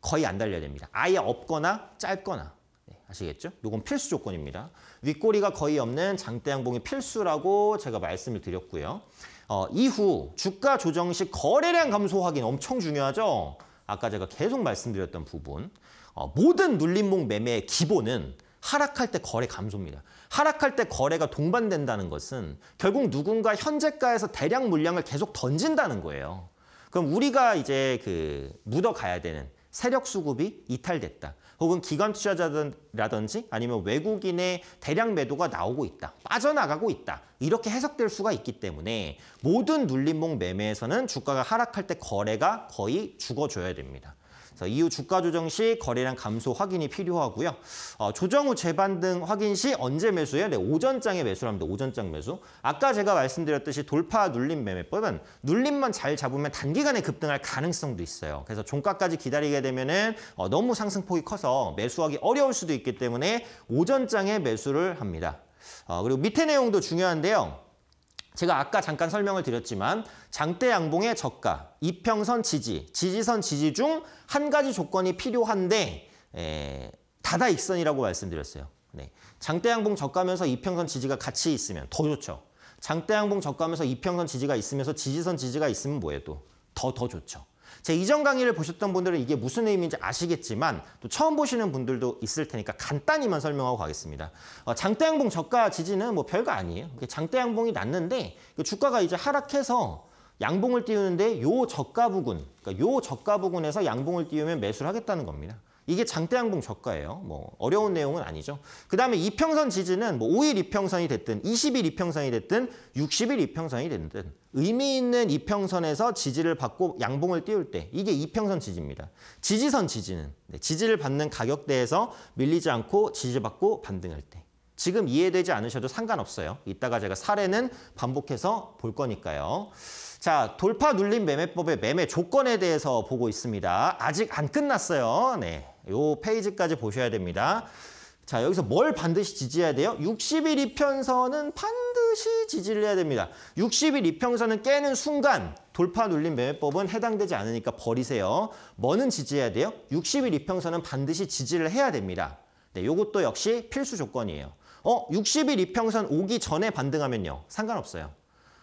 Speaker 1: 거의 안 달려야 됩니다. 아예 없거나 짧거나 네, 아시겠죠? 이건 필수 조건입니다. 윗꼬리가 거의 없는 장대 양봉이 필수라고 제가 말씀을 드렸고요. 어, 이후 주가 조정 시 거래량 감소 확인 엄청 중요하죠. 아까 제가 계속 말씀드렸던 부분. 어, 모든 눌림목 매매의 기본은 하락할 때 거래 감소입니다. 하락할 때 거래가 동반된다는 것은 결국 누군가 현재가에서 대량 물량을 계속 던진다는 거예요. 그럼 우리가 이제 그 묻어가야 되는 세력 수급이 이탈됐다. 혹은 기관 투자자라든지 아니면 외국인의 대량 매도가 나오고 있다. 빠져나가고 있다. 이렇게 해석될 수가 있기 때문에 모든 눌림목 매매에서는 주가가 하락할 때 거래가 거의 죽어줘야 됩니다. 그래서 이후 주가 조정 시 거래량 감소 확인이 필요하고요. 어, 조정 후 재반등 확인 시 언제 매수해요? 네, 오전장에 매수를 합니다. 오전장 매수. 아까 제가 말씀드렸듯이 돌파 눌림 매매법은 눌림만 잘 잡으면 단기간에 급등할 가능성도 있어요. 그래서 종가까지 기다리게 되면은 어, 너무 상승폭이 커서 매수하기 어려울 수도 있기 때문에 오전장에 매수를 합니다. 어, 그리고 밑에 내용도 중요한데요. 제가 아까 잠깐 설명을 드렸지만 장대 양봉의 저가, 이평선 지지, 지지선 지지 중 한 가지 조건이 필요한데 에, 다다 익선이라고 말씀드렸어요. 네. 장대 양봉 저가면서 이평선 지지가 같이 있으면 더 좋죠. 장대 양봉 저가면서 이평선 지지가 있으면서 지지선 지지가 있으면 뭐해도더 더 좋죠. 제 이전 강의를 보셨던 분들은 이게 무슨 의미인지 아시겠지만 또 처음 보시는 분들도 있을 테니까 간단히만 설명하고 가겠습니다. 어, 장대양봉 저가 지지는 뭐 별거 아니에요. 장대양봉이 났는데 그 주가가 이제 하락해서 양봉을 띄우는데 요 저가 부근, 그러니까 요 저가 부근에서 양봉을 띄우면 매수를 하겠다는 겁니다. 이게 장대양봉 저가예요. 뭐 어려운 내용은 아니죠. 그다음에 이평선 지지는 뭐 5일 이평선이 됐든 20일 이평선이 됐든 60일 이평선이 됐든 의미 있는 이평선에서 지지를 받고 양봉을 띄울 때 이게 이평선 지지입니다. 지지선 지지는 네, 지지를 받는 가격대에서 밀리지 않고 지지받고 반등할 때 지금 이해되지 않으셔도 상관없어요. 이따가 제가 사례는 반복해서 볼 거니까요. 자, 돌파 눌림 매매법의 매매 조건에 대해서 보고 있습니다. 아직 안 끝났어요. 네, 요 페이지까지 보셔야 됩니다. 자 여기서 뭘 반드시 지지해야 돼요? 60일 이평선은 반드시 지지를 해야 됩니다. 60일 이평선은 깨는 순간 돌파 눌림 매매법은 해당되지 않으니까 버리세요. 뭐는 지지해야 돼요? 60일 이평선은 반드시 지지를 해야 됩니다. 네, 요것도 역시 필수 조건이에요. 어, 60일 이평선 오기 전에 반등하면요. 상관없어요.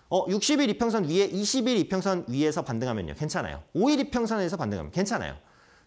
Speaker 1: 어, 60일 이평선 위에 20일 이평선 위에서 반등하면요. 괜찮아요. 5일 이평선에서 반등하면 괜찮아요.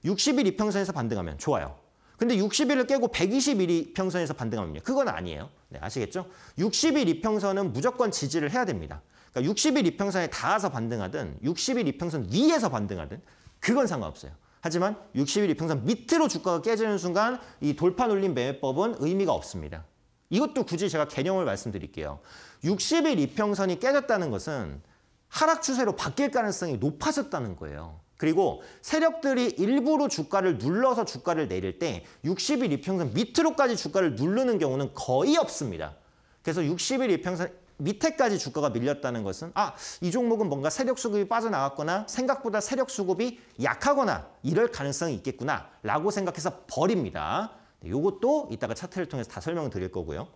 Speaker 1: 60일 이평선에서 반등하면 좋아요. 근데 60일을 깨고 120일 이평선에서 반등합니다. 그건 아니에요. 네, 아시겠죠? 60일 이평선은 무조건 지지를 해야 됩니다. 그러니까 60일 이평선에 닿아서 반등하든 60일 이평선 위에서 반등하든 그건 상관없어요. 하지만 60일 이평선 밑으로 주가가 깨지는 순간 이 돌파 눌림 매매법은 의미가 없습니다. 이것도 굳이 제가 개념을 말씀드릴게요. 60일 이평선이 깨졌다는 것은 하락 추세로 바뀔 가능성이 높아졌다는 거예요. 그리고 세력들이 일부러 주가를 눌러서 주가를 내릴 때 60일 이평선 밑으로까지 주가를 누르는 경우는 거의 없습니다. 그래서 60일 이평선 밑에까지 주가가 밀렸다는 것은 아, 이 종목은 뭔가 세력 수급이 빠져나갔거나 생각보다 세력 수급이 약하거나 이럴 가능성이 있겠구나라고 생각해서 버립니다. 이것도 네, 이따가 차트를 통해서 다 설명을 드릴 거고요.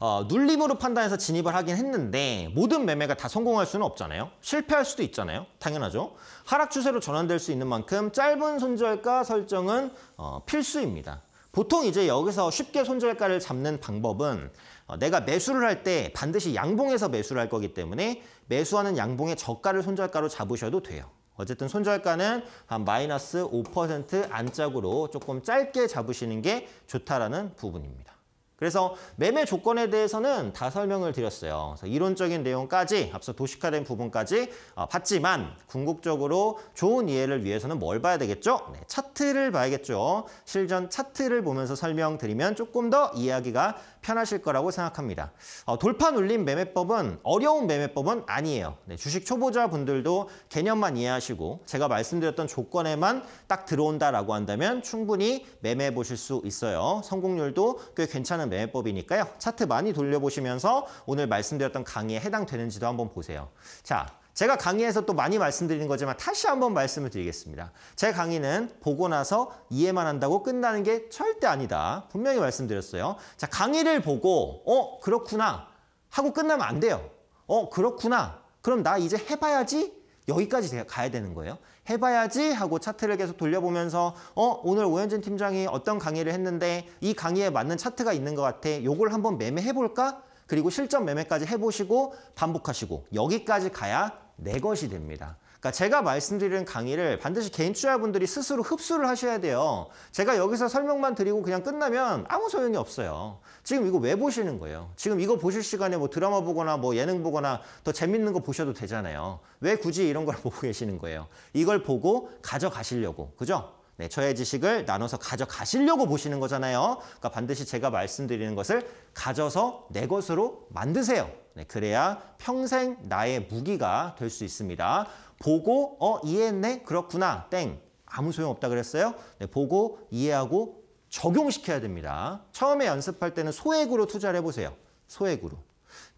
Speaker 1: 어, 눌림으로 판단해서 진입을 하긴 했는데 모든 매매가 다 성공할 수는 없잖아요. 실패할 수도 있잖아요. 당연하죠. 하락 추세로 전환될 수 있는 만큼 짧은 손절가 설정은 어, 필수입니다. 보통 이제 여기서 쉽게 손절가를 잡는 방법은 어, 내가 매수를 할 때 반드시 양봉에서 매수를 할 거기 때문에 매수하는 양봉의 저가를 손절가로 잡으셔도 돼요. 어쨌든 손절가는 한 마이너스 5% 안짝으로 조금 짧게 잡으시는 게 좋다라는 부분입니다. 그래서 매매 조건에 대해서는 다 설명을 드렸어요. 이론적인 내용까지 앞서 도식화된 부분까지 어, 봤지만 궁극적으로 좋은 이해를 위해서는 뭘 봐야 되겠죠? 네, 차트를 봐야겠죠. 실전 차트를 보면서 설명드리면 조금 더 이해하기가 편하실 거라고 생각합니다. 어, 돌파 눌림 매매법은 어려운 매매법은 아니에요. 네, 주식 초보자분들도 개념만 이해하시고 제가 말씀드렸던 조건에만 딱 들어온다라고 한다면 충분히 매매해 보실 수 있어요. 성공률도 꽤 괜찮은 매매법이니까요. 차트 많이 돌려보시면서 오늘 말씀드렸던 강의에 해당되는지도 한번 보세요. 자, 제가 강의에서 또 많이 말씀드리는 거지만 다시 한번 말씀을 드리겠습니다. 제 강의는 보고 나서 이해만 한다고 끝나는 게 절대 아니다. 분명히 말씀드렸어요. 자, 강의를 보고 어, 그렇구나 하고 끝나면 안 돼요. 어, 그렇구나. 그럼 나 이제 해봐야지 여기까지 가야 되는 거예요. 해봐야지 하고 차트를 계속 돌려보면서 어 오늘 오현진 팀장이 어떤 강의를 했는데 이 강의에 맞는 차트가 있는 것 같아. 요걸 한번 매매해볼까? 그리고 실전 매매까지 해보시고 반복하시고 여기까지 가야 내 것이 됩니다. 그러니까 제가 말씀드리는 강의를 반드시 개인 투자분들이 스스로 흡수를 하셔야 돼요. 제가 여기서 설명만 드리고 그냥 끝나면 아무 소용이 없어요. 지금 이거 왜 보시는 거예요? 지금 이거 보실 시간에 뭐 드라마 보거나 뭐 예능 보거나 더 재밌는 거 보셔도 되잖아요. 왜 굳이 이런 걸 <laughs> 보고 계시는 거예요? 이걸 보고 가져가시려고. 그죠? 네, 저의 지식을 나눠서 가져가시려고 보시는 거잖아요. 그러니까 반드시 제가 말씀드리는 것을 가져서 내 것으로 만드세요. 네, 그래야 평생 나의 무기가 될 수 있습니다. 보고 어 이해했네 그렇구나 땡 아무 소용 없다 그랬어요. 네, 보고 이해하고 적용시켜야 됩니다. 처음에 연습할 때는 소액으로 투자를 해보세요. 소액으로.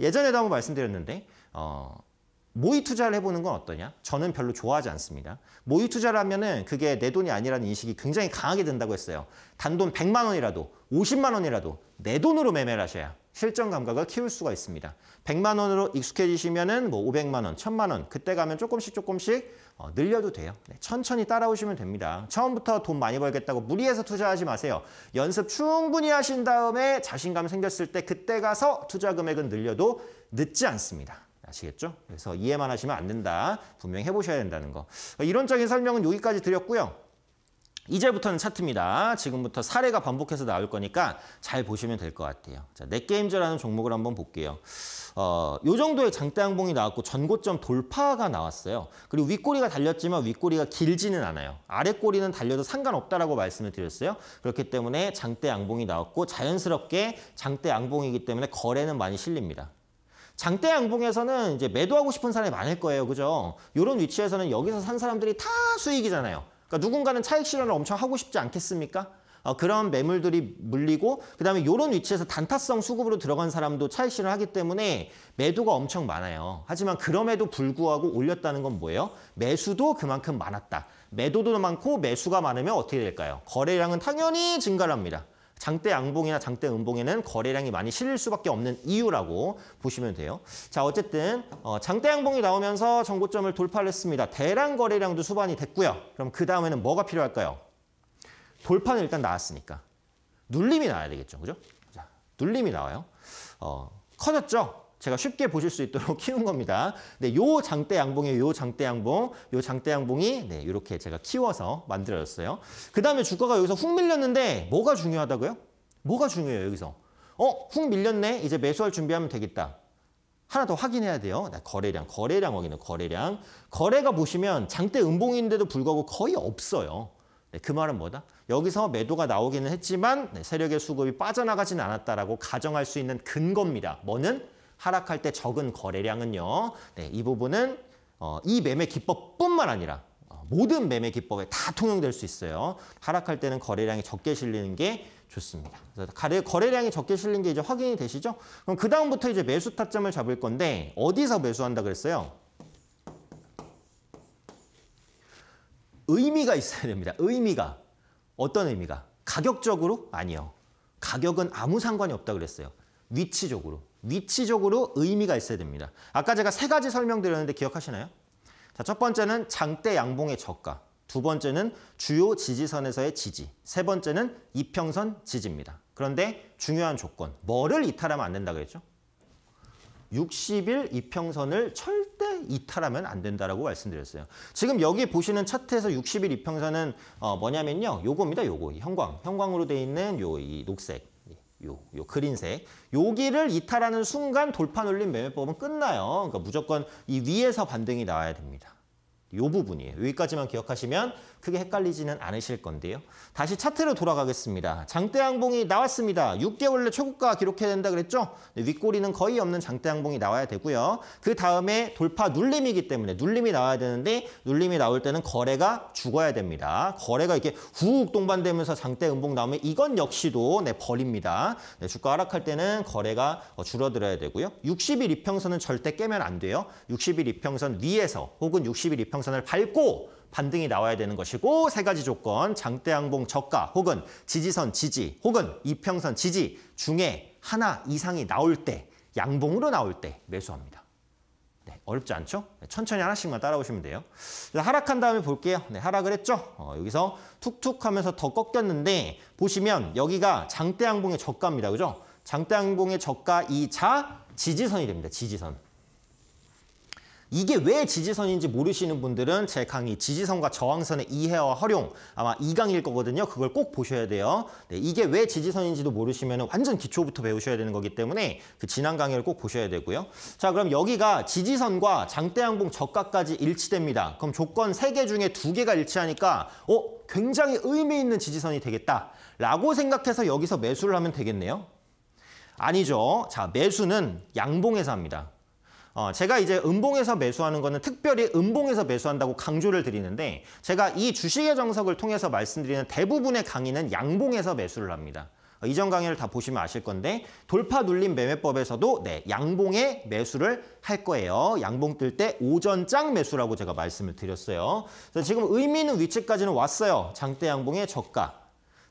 Speaker 1: 예전에도 한번 말씀드렸는데 어, 모의 투자를 해보는 건 어떠냐? 저는 별로 좋아하지 않습니다. 모의 투자를 하면은 그게 내 돈이 아니라는 인식이 굉장히 강하게 든다고 했어요. 단돈 100만 원이라도 50만 원이라도 내 돈으로 매매를 하셔야 실전 감각을 키울 수가 있습니다. 100만 원으로 익숙해지시면은 뭐 500만 원, 1000만 원 그때 가면 조금씩 조금씩 어, 늘려도 돼요. 네, 천천히 따라오시면 됩니다. 처음부터 돈 많이 벌겠다고 무리해서 투자하지 마세요. 연습 충분히 하신 다음에 자신감 생겼을 때 그때 가서 투자 금액은 늘려도 늦지 않습니다. 아시겠죠? 그래서 이해만 하시면 안 된다. 분명히 해보셔야 된다는 거. 이론적인 설명은 여기까지 드렸고요. 이제부터는 차트입니다. 지금부터 사례가 반복해서 나올 거니까 잘 보시면 될 것 같아요. 자, 넷게임즈라는 종목을 한번 볼게요. 어, 요 정도의 장대양봉이 나왔고 전고점 돌파가 나왔어요. 그리고 윗꼬리가 달렸지만 윗꼬리가 길지는 않아요. 아랫꼬리는 달려도 상관없다라고 말씀을 드렸어요. 그렇기 때문에 장대양봉이 나왔고 자연스럽게 장대양봉이기 때문에 거래는 많이 실립니다. 장대 양봉에서는 이제 매도하고 싶은 사람이 많을 거예요. 그죠? 요런 위치에서는 여기서 산 사람들이 다 수익이잖아요. 그러니까 누군가는 차익 실현을 엄청 하고 싶지 않겠습니까? 어, 그런 매물들이 물리고 그다음에 요런 위치에서 단타성 수급으로 들어간 사람도 차익 실현하기 을 때문에 매도가 엄청 많아요. 하지만 그럼에도 불구하고 올렸다는 건 뭐예요? 매수도 그만큼 많았다. 매도도 많고 매수가 많으면 어떻게 될까요? 거래량은 당연히 증가합니다. 장대 양봉이나 장대 음봉에는 거래량이 많이 실릴 수밖에 없는 이유라고 보시면 돼요. 자 어쨌든 어, 장대 양봉이 나오면서 정고점을 돌파를 했습니다. 대량 거래량도 수반이 됐고요. 그럼 그 다음에는 뭐가 필요할까요? 돌파는 일단 나왔으니까 눌림이 나와야 되겠죠. 그죠? 자, 눌림이 나와요. 어, 커졌죠? 제가 쉽게 보실 수 있도록 <laughs> 키운 겁니다. 네, 요 장대 양봉에요 장대 양봉. 요 장대 양봉이 네, 이렇게 제가 키워서 만들어졌어요. 그다음에 주가가 여기서 훅 밀렸는데 뭐가 중요하다고요? 뭐가 중요해요, 여기서? 어, 훅 밀렸네. 이제 매수할 준비하면 되겠다. 하나 더 확인해야 돼요. 네, 거래량, 거래량 확인해 거래량. 거래가 보시면 장대 음봉인데도 불구하고 거의 없어요. 네, 그 말은 뭐다? 여기서 매도가 나오기는 했지만 네, 세력의 수급이 빠져나가진 않았다라고 가정할 수 있는 근거입니다. 뭐는? 하락할 때 적은 거래량은요. 네, 이 부분은 어, 이 매매 기법뿐만 아니라 어, 모든 매매 기법에 다 통용될 수 있어요. 하락할 때는 거래량이 적게 실리는 게 좋습니다. 그래서 거래량이 적게 실린 게 이제 확인이 되시죠? 그럼 그 다음부터 이제 매수 타점을 잡을 건데 어디서 매수한다 그랬어요? 의미가 있어야 됩니다. 의미가 어떤 의미가? 가격적으로 아니요. 가격은 아무 상관이 없다 그랬어요. 위치적으로 위치적으로 의미가 있어야 됩니다. 아까 제가 세 가지 설명드렸는데 기억하시나요? 자, 첫 번째는 장대 양봉의 저가, 두 번째는 주요 지지선에서의 지지, 세 번째는 이평선 지지입니다. 그런데 중요한 조건, 뭐를 이탈하면 안 된다 고했죠 60일 이평선을 절대 이탈하면 안된다고 말씀드렸어요. 지금 여기 보시는 차트에서 60일 이평선은 어, 뭐냐면요. 요겁니다. 요거. 형광. 형광으로 돼 있는 요이 녹색. 요, 요 그린색 요기를 이탈하는 순간 돌파 눌림 매매법은 끝나요. 그러니까 무조건 이 위에서 반등이 나와야 됩니다. 요 부분이에요. 여기까지만 기억하시면 크게 헷갈리지는 않으실 건데요. 다시 차트로 돌아가겠습니다. 장대항봉이 나왔습니다. 6개월 내 최고가 기록해야 된다 그랬죠? 윗꼬리는 거의 없는 장대항봉이 나와야 되고요. 그 다음에 돌파 눌림이기 때문에 눌림이 나와야 되는데 눌림이 나올 때는 거래가 죽어야 됩니다. 거래가 이렇게 후욱 동반되면서 장대 음봉 나오면 이건 역시도 네, 버립니다. 네, 주가 하락할 때는 거래가 어, 줄어들어야 되고요. 60일 이평선은 절대 깨면 안 돼요. 60일 이평선 위에서 혹은 60일 이평선을 밟고 반등이 나와야 되는 것이고 세 가지 조건 장대양봉 저가 혹은 지지선 지지 혹은 이평선 지지 중에 하나 이상이 나올 때 양봉으로 나올 때 매수합니다. 네, 어렵지 않죠? 네, 천천히 하나씩만 따라오시면 돼요. 하락한 다음에 볼게요. 네, 하락을 했죠? 어, 여기서 툭툭 하면서 더 꺾였는데 보시면 여기가 장대양봉의 저가입니다. 그죠? 장대양봉의 저가 이 자 지지선이 됩니다. 지지선. 이게 왜 지지선인지 모르시는 분들은 제 강의 지지선과 저항선의 이해와 활용 아마 이강일 거거든요. 그걸 꼭 보셔야 돼요. 네, 이게 왜 지지선인지도 모르시면 완전 기초부터 배우셔야 되는 거기 때문에 그 지난 강의를 꼭 보셔야 되고요. 자 그럼 여기가 지지선과 장대양봉 저가까지 일치됩니다. 그럼 조건 세 개 중에 두개가 일치하니까 어? 굉장히 의미 있는 지지선이 되겠다라고 생각해서 여기서 매수를 하면 되겠네요. 아니죠. 자 매수는 양봉에서 합니다. 어, 제가 이제 음봉에서 매수하는 거는 특별히 음봉에서 매수한다고 강조를 드리는데 제가 이 주식의 정석을 통해서 말씀드리는 대부분의 강의는 양봉에서 매수를 합니다. 어, 이전 강의를 다 보시면 아실 건데 돌파 눌림 매매법에서도 네 양봉에 매수를 할 거예요. 양봉 뜰 때 오전장 매수라고 제가 말씀을 드렸어요. 지금 의미 있는 위치까지는 왔어요. 장대 양봉의 저가.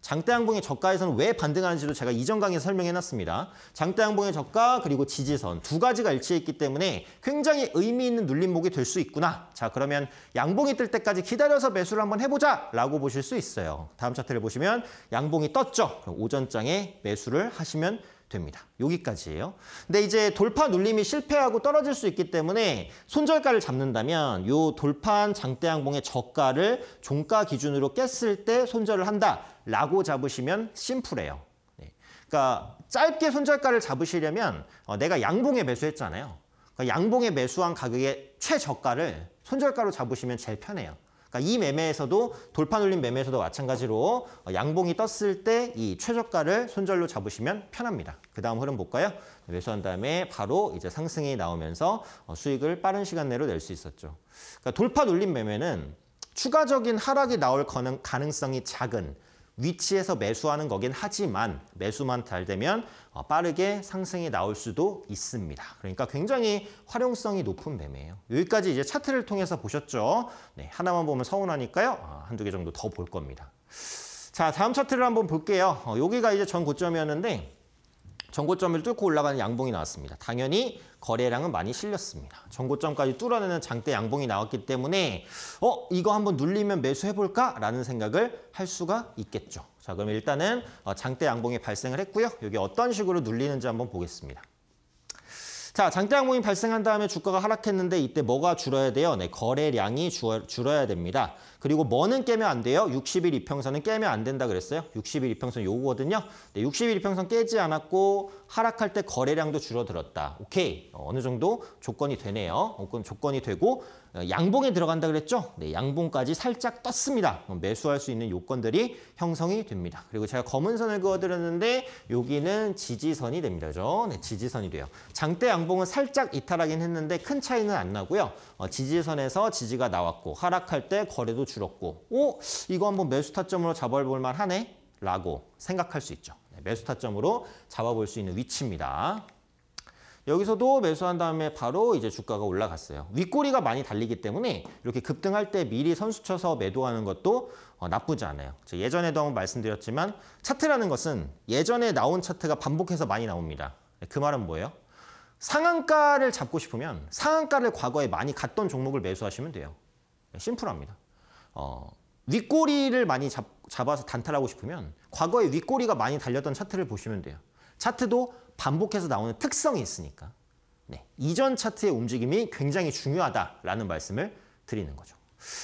Speaker 1: 장대양봉의 저가에서는 왜 반등하는지도 제가 이전 강의에 설명해놨습니다. 장대양봉의 저가 그리고 지지선 두 가지가 일치했기 때문에 굉장히 의미 있는 눌림목이 될 수 있구나. 자 그러면 양봉이 뜰 때까지 기다려서 매수를 한번 해보자 라고 보실 수 있어요. 다음 차트를 보시면 양봉이 떴죠. 그럼 오전장에 매수를 하시면 됩니다. 여기까지예요. 근데 이제 돌파 눌림이 실패하고 떨어질 수 있기 때문에 손절가를 잡는다면 요 돌파한 장대항봉의 저가를 종가 기준으로 깼을 때 손절을 한다라고 잡으시면 심플해요. 네. 그러니까 짧게 손절가를 잡으시려면 어, 내가 양봉에 매수했잖아요. 그러니까 양봉에 매수한 가격의 최저가를 손절가로 잡으시면 제일 편해요. 그러니까 이 매매에서도 돌파 눌림 매매에서도 마찬가지로 어, 양봉이 떴을 때 이 최저가를 손절로 잡으시면 편합니다. 그 다음 흐름 볼까요? 네, 매수한 다음에 바로 이제 상승이 나오면서 어, 수익을 빠른 시간 내로 낼 수 있었죠. 그러니까 돌파 눌림 매매는 추가적인 하락이 나올 가능성이 작은 위치에서 매수하는 거긴 하지만 매수만 잘 되면 어, 빠르게 상승이 나올 수도 있습니다. 그러니까 굉장히 활용성이 높은 매매예요. 여기까지 이제 차트를 통해서 보셨죠? 네, 하나만 보면 서운하니까요. 아, 한두 개 정도 더 볼 겁니다. 자, 다음 차트를 한번 볼게요. 어, 여기가 이제 전 고점이었는데 전고점을 뚫고 올라가는 양봉이 나왔습니다. 당연히 거래량은 많이 실렸습니다. 전고점까지 뚫어내는 장대 양봉이 나왔기 때문에 어 이거 한번 눌리면 매수해볼까? 라는 생각을 할 수가 있겠죠. 자 그럼 일단은 어, 장대 양봉이 발생을 했고요. 여기 어떤 식으로 눌리는지 한번 보겠습니다. 자, 장대양봉이 발생한 다음에 주가가 하락했는데 이때 뭐가 줄어야 돼요? 네, 거래량이 줄어, 줄어야 됩니다. 그리고 뭐는 깨면 안 돼요? 60일 이평선은 깨면 안 된다 그랬어요. 60일 이평선 요거거든요. 네, 60일 이평선 깨지 않았고 하락할 때 거래량도 줄어들었다. 오케이. 어, 어느 정도 조건이 되네요. 어, 조건이 되고 어, 양봉에 들어간다 그랬죠? 네, 양봉까지 살짝 떴습니다. 어, 매수할 수 있는 요건들이 형성이 됩니다. 그리고 제가 검은 선을 그어드렸는데 여기는 지지선이 됩니다. 그죠? 네, 지지선이 돼요. 장대 양봉은 살짝 이탈하긴 했는데 큰 차이는 안 나고요. 어, 지지선에서 지지가 나왔고 하락할 때 거래도 줄었고 오 이거 한번 매수 타점으로 잡아볼 만하네 라고 생각할 수 있죠. 네, 매수 타점으로 잡아볼 수 있는 위치입니다. 여기서도 매수한 다음에 바로 이제 주가가 올라갔어요. 윗꼬리가 많이 달리기 때문에 이렇게 급등할 때 미리 선수 쳐서 매도하는 것도 어, 나쁘지 않아요. 예전에도 한번 말씀드렸지만 차트라는 것은 예전에 나온 차트가 반복해서 많이 나옵니다. 네, 그 말은 뭐예요? 상한가를 잡고 싶으면 상한가를 과거에 많이 갔던 종목을 매수하시면 돼요. 네, 심플합니다. 어, 윗꼬리를 많이 잡, 잡아서 단타하고 싶으면 과거에 윗꼬리가 많이 달렸던 차트를 보시면 돼요. 차트도 반복해서 나오는 특성이 있으니까 네, 이전 차트의 움직임이 굉장히 중요하다라는 말씀을 드리는 거죠.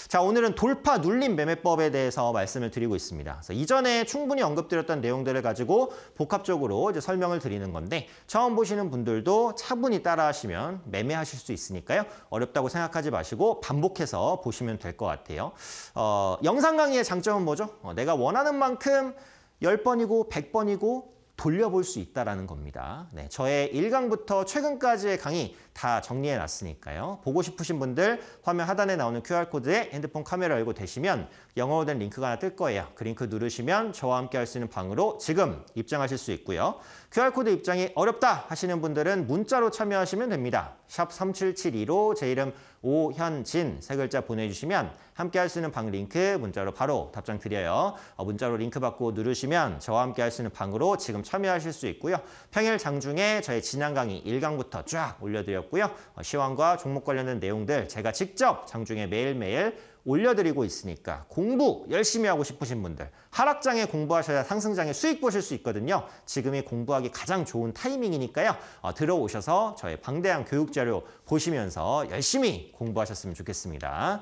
Speaker 1: 자 오늘은 돌파 눌림 매매법에 대해서 말씀을 드리고 있습니다. 그래서 이전에 충분히 언급드렸던 내용들을 가지고 복합적으로 이제 설명을 드리는 건데 처음 보시는 분들도 차분히 따라하시면 매매하실 수 있으니까요. 어렵다고 생각하지 마시고 반복해서 보시면 될 것 같아요. 어, 영상 강의의 장점은 뭐죠? 어, 내가 원하는 만큼 1 0번이고 100번이고 돌려볼 수 있다라는 겁니다. 네, 저의 1강부터 최근까지의 강의 다 정리해 놨으니까요. 보고 싶으신 분들 화면 하단에 나오는 QR코드에 핸드폰 카메라 열고 되시면 영어로 된 링크가 하나 뜰 거예요. 그 링크 누르시면 저와 함께 할 수 있는 방으로 지금 입장하실 수 있고요. QR코드 입장이 어렵다 하시는 분들은 문자로 참여하시면 됩니다. 샵 3772로 제 이름 오현진 세 글자 보내주시면 함께 할 수 있는 방 링크 문자로 바로 답장 드려요. 어, 문자로 링크 받고 누르시면 저와 함께 할 수 있는 방으로 지금 참여하실 수 있고요. 평일 장중에 저의 진양 강의 1강부터 쫙 올려드렸고요. 어, 시황과 종목 관련된 내용들 제가 직접 장중에 매일매일 올려드리고 있으니까 공부 열심히 하고 싶으신 분들 하락장에 공부하셔야 상승장에 수익 보실 수 있거든요. 지금이 공부하기 가장 좋은 타이밍이니까요. 어, 들어오셔서 저의 방대한 교육 자료 보시면서 열심히 공부하셨으면 좋겠습니다.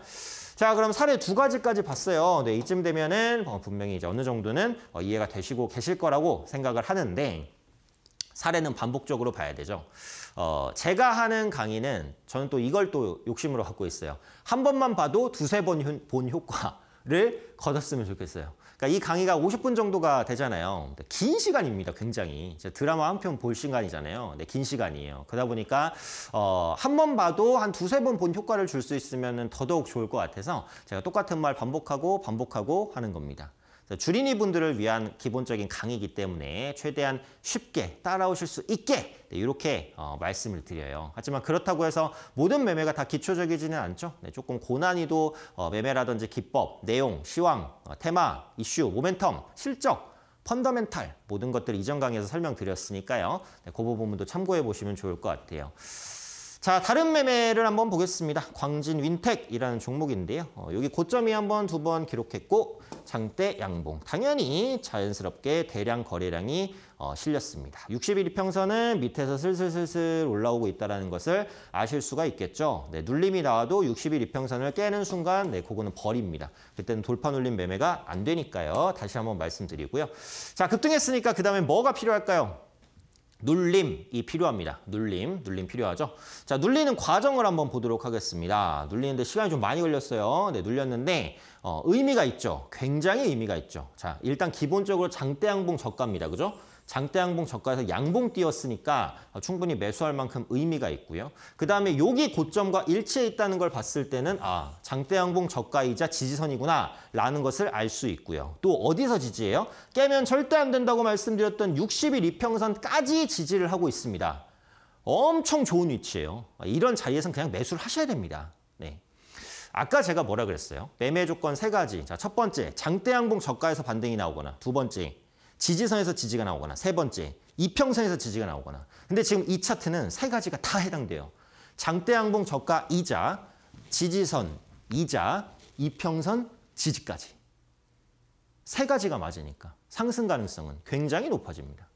Speaker 1: 자 그럼 사례 두 가지까지 봤어요. 네, 이쯤 되면은 어, 분명히 이제 어느 정도는 어, 이해가 되시고 계실 거라고 생각을 하는데 사례는 반복적으로 봐야 되죠. 어, 제가 하는 강의는 저는 또 이걸 또 욕심으로 갖고 있어요. 한 번만 봐도 두세 번 본 효과를 거뒀으면 좋겠어요. 그러니까 이 강의가 50분 정도가 되잖아요. 긴 시간입니다, 굉장히. 드라마 한 편 볼 시간이잖아요. 네, 긴 시간이에요. 그러다 보니까 어, 한 번 봐도 한 두세 번 본 효과를 줄 수 있으면 더더욱 좋을 것 같아서 제가 똑같은 말 반복하고 반복하고 하는 겁니다. 주린이 분들을 위한 기본적인 강의이기 때문에 최대한 쉽게 따라오실 수 있게 네, 이렇게 어, 말씀을 드려요. 하지만 그렇다고 해서 모든 매매가 다 기초적이지는 않죠. 네, 조금 고난이도 어, 매매라든지 기법, 내용, 시황, 어, 테마, 이슈, 모멘텀, 실적, 펀더멘탈 모든 것들 이전 강의에서 설명드렸으니까요. 네, 그 부분도 참고해 보시면 좋을 것 같아요. 자, 다른 매매를 한번 보겠습니다. 광진 윈텍이라는 종목인데요. 어, 여기 고점이 한번 두 번 기록했고 장대 양봉. 당연히 자연스럽게 대량 거래량이 어, 실렸습니다. 61일 평선은 밑에서 슬슬슬슬 올라오고 있다는 것을 아실 수가 있겠죠. 네, 눌림이 나와도 61일 평선을 깨는 순간 네, 그거는 버립니다. 그때는 돌파 눌림 매매가 안 되니까요. 다시 한번 말씀드리고요. 자, 급등했으니까 그 다음에 뭐가 필요할까요? 눌림이 필요합니다. 눌림, 눌림 필요하죠. 자, 눌리는 과정을 한번 보도록 하겠습니다. 눌리는데 시간이 좀 많이 걸렸어요. 네, 눌렸는데 어, 의미가 있죠. 굉장히 의미가 있죠. 자, 일단 기본적으로 장대양봉 저가입니다. 그죠? 장대양봉 저가에서 양봉 뛰었으니까 충분히 매수할 만큼 의미가 있고요. 그 다음에 여기 고점과 일치해 있다는 걸 봤을 때는 아, 장대양봉 저가이자 지지선이구나 라는 것을 알 수 있고요. 또 어디서 지지해요? 깨면 절대 안 된다고 말씀드렸던 60일 이평선까지 지지를 하고 있습니다. 엄청 좋은 위치예요. 이런 자리에서는 그냥 매수를 하셔야 됩니다. 네. 아까 제가 뭐라 그랬어요? 매매 조건 세 가지. 자, 첫 번째, 장대양봉 저가에서 반등이 나오거나 두 번째, 지지선에서 지지가 나오거나 세 번째, 이평선에서 지지가 나오거나. 근데 지금 이 차트는 세 가지가 다 해당돼요. 장대양봉 저가 이자, 지지선, 이자, 이평선, 지지까지. 세 가지가 맞으니까 상승 가능성은 굉장히 높아집니다.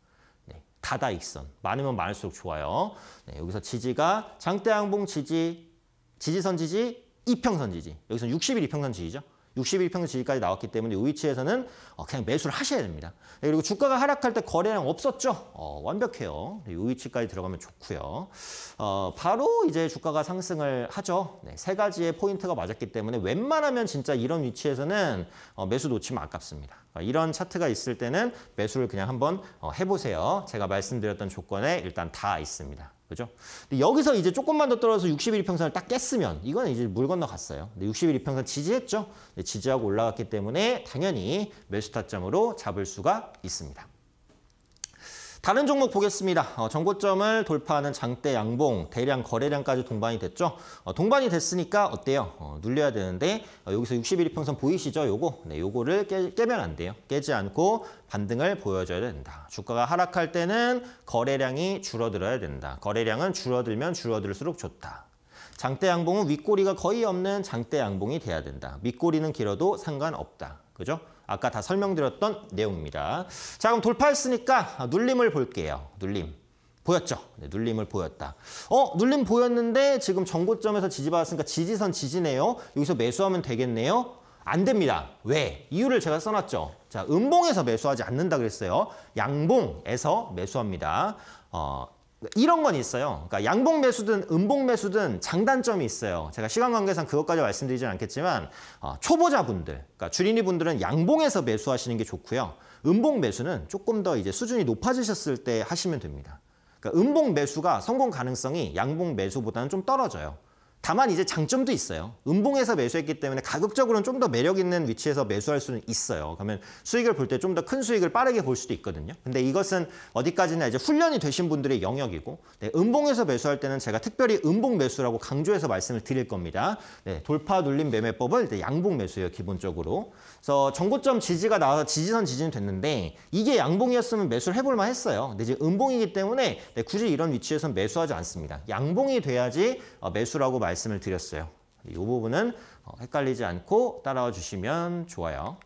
Speaker 1: 네, 다다익선, 많으면 많을수록 좋아요. 네, 여기서 지지가 장대양봉 지지, 지지선 지지, 이평선 지지. 여기서 60일 이평선 지지죠. 61평 0선 지지까지 나왔기 때문에 이 위치에서는 어, 그냥 매수를 하셔야 됩니다. 네, 그리고 주가가 하락할 때 거래량 없었죠? 어, 완벽해요. 네, 이 위치까지 들어가면 좋고요. 어, 바로 이제 주가가 상승을 하죠. 네, 세 가지의 포인트가 맞았기 때문에 웬만하면 진짜 이런 위치에서는 어, 매수 놓치면 아깝습니다. 그러니까 이런 차트가 있을 때는 매수를 그냥 한번 어, 해보세요. 제가 말씀드렸던 조건에 일단 다 있습니다. 그죠? 근데 여기서 이제 조금만 더 떨어져서 6 0평선을딱 깼으면 이건 이제 물 건너갔어요. 근데 6 0평선 지지했죠? 지지하고 올라갔기 때문에 당연히 매수 타점으로 잡을 수가 있습니다. 다른 종목 보겠습니다. 어, 정고점을 돌파하는 장대 양봉, 대량 거래량까지 동반이 됐죠. 어, 동반이 됐으니까 어때요? 어, 눌려야 되는데 어, 여기서 61일 평선 보이시죠? 요거, 네, 요거를 깨, 깨 면안 돼요. 깨지 않고 반등을 보여줘야 된다. 주가가 하락할 때는 거래량이 줄어들어야 된다. 거래량은 줄어들면 줄어들수록 좋다. 장대 양봉은 윗꼬리가 거의 없는 장대 양봉이 돼야 된다. 밑꼬리는 길어도 상관없다. 그죠? 아까 다 설명드렸던 내용입니다. 자, 그럼 돌파했으니까 눌림을 볼게요. 눌림. 보였죠? 네, 눌림을 보였다. 어, 눌림 보였는데 지금 정고점에서 지지받았으니까 지지선 지지네요. 여기서 매수하면 되겠네요. 안 됩니다. 왜? 이유를 제가 써놨죠. 자, 음봉에서 매수하지 않는다 그랬어요. 양봉에서 매수합니다. 어, 네, 이런 건 있어요. 그러니까 양봉 매수든 음봉 매수든 장단점이 있어요. 제가 시간 관계상 그것까지 말씀드리진 않겠지만 어, 초보자분들, 그러니까 주린이 분들은 양봉에서 매수하시는 게 좋고요. 음봉 매수는 조금 더 이제 수준이 높아지셨을 때 하시면 됩니다. 그러니까 음봉 매수가 성공 가능성이 양봉 매수보다는 좀 떨어져요. 다만 이제 장점도 있어요. 음봉에서 매수했기 때문에 가급적으로는 좀 더 매력 있는 위치에서 매수할 수는 있어요. 그러면 수익을 볼 때 좀 더 큰 수익을 빠르게 볼 수도 있거든요. 근데 이것은 어디까지나 이제 훈련이 되신 분들의 영역이고 네, 음봉에서 매수할 때는 제가 특별히 음봉 매수라고 강조해서 말씀을 드릴 겁니다. 네, 돌파 눌림 매매법을 양봉 매수예요, 기본적으로. 그래서 정고점 지지가 나와서 지지선 지지는 됐는데 이게 양봉이었으면 매수를 해볼 만 했어요. 근데 이제 음봉이기 때문에 네, 굳이 이런 위치에선 매수하지 않습니다. 양봉이 돼야지 어, 매수라고 말씀 말씀을 드렸어요. 이 부분은 어, 헷갈리지 않고 따라와 주시면 좋아요.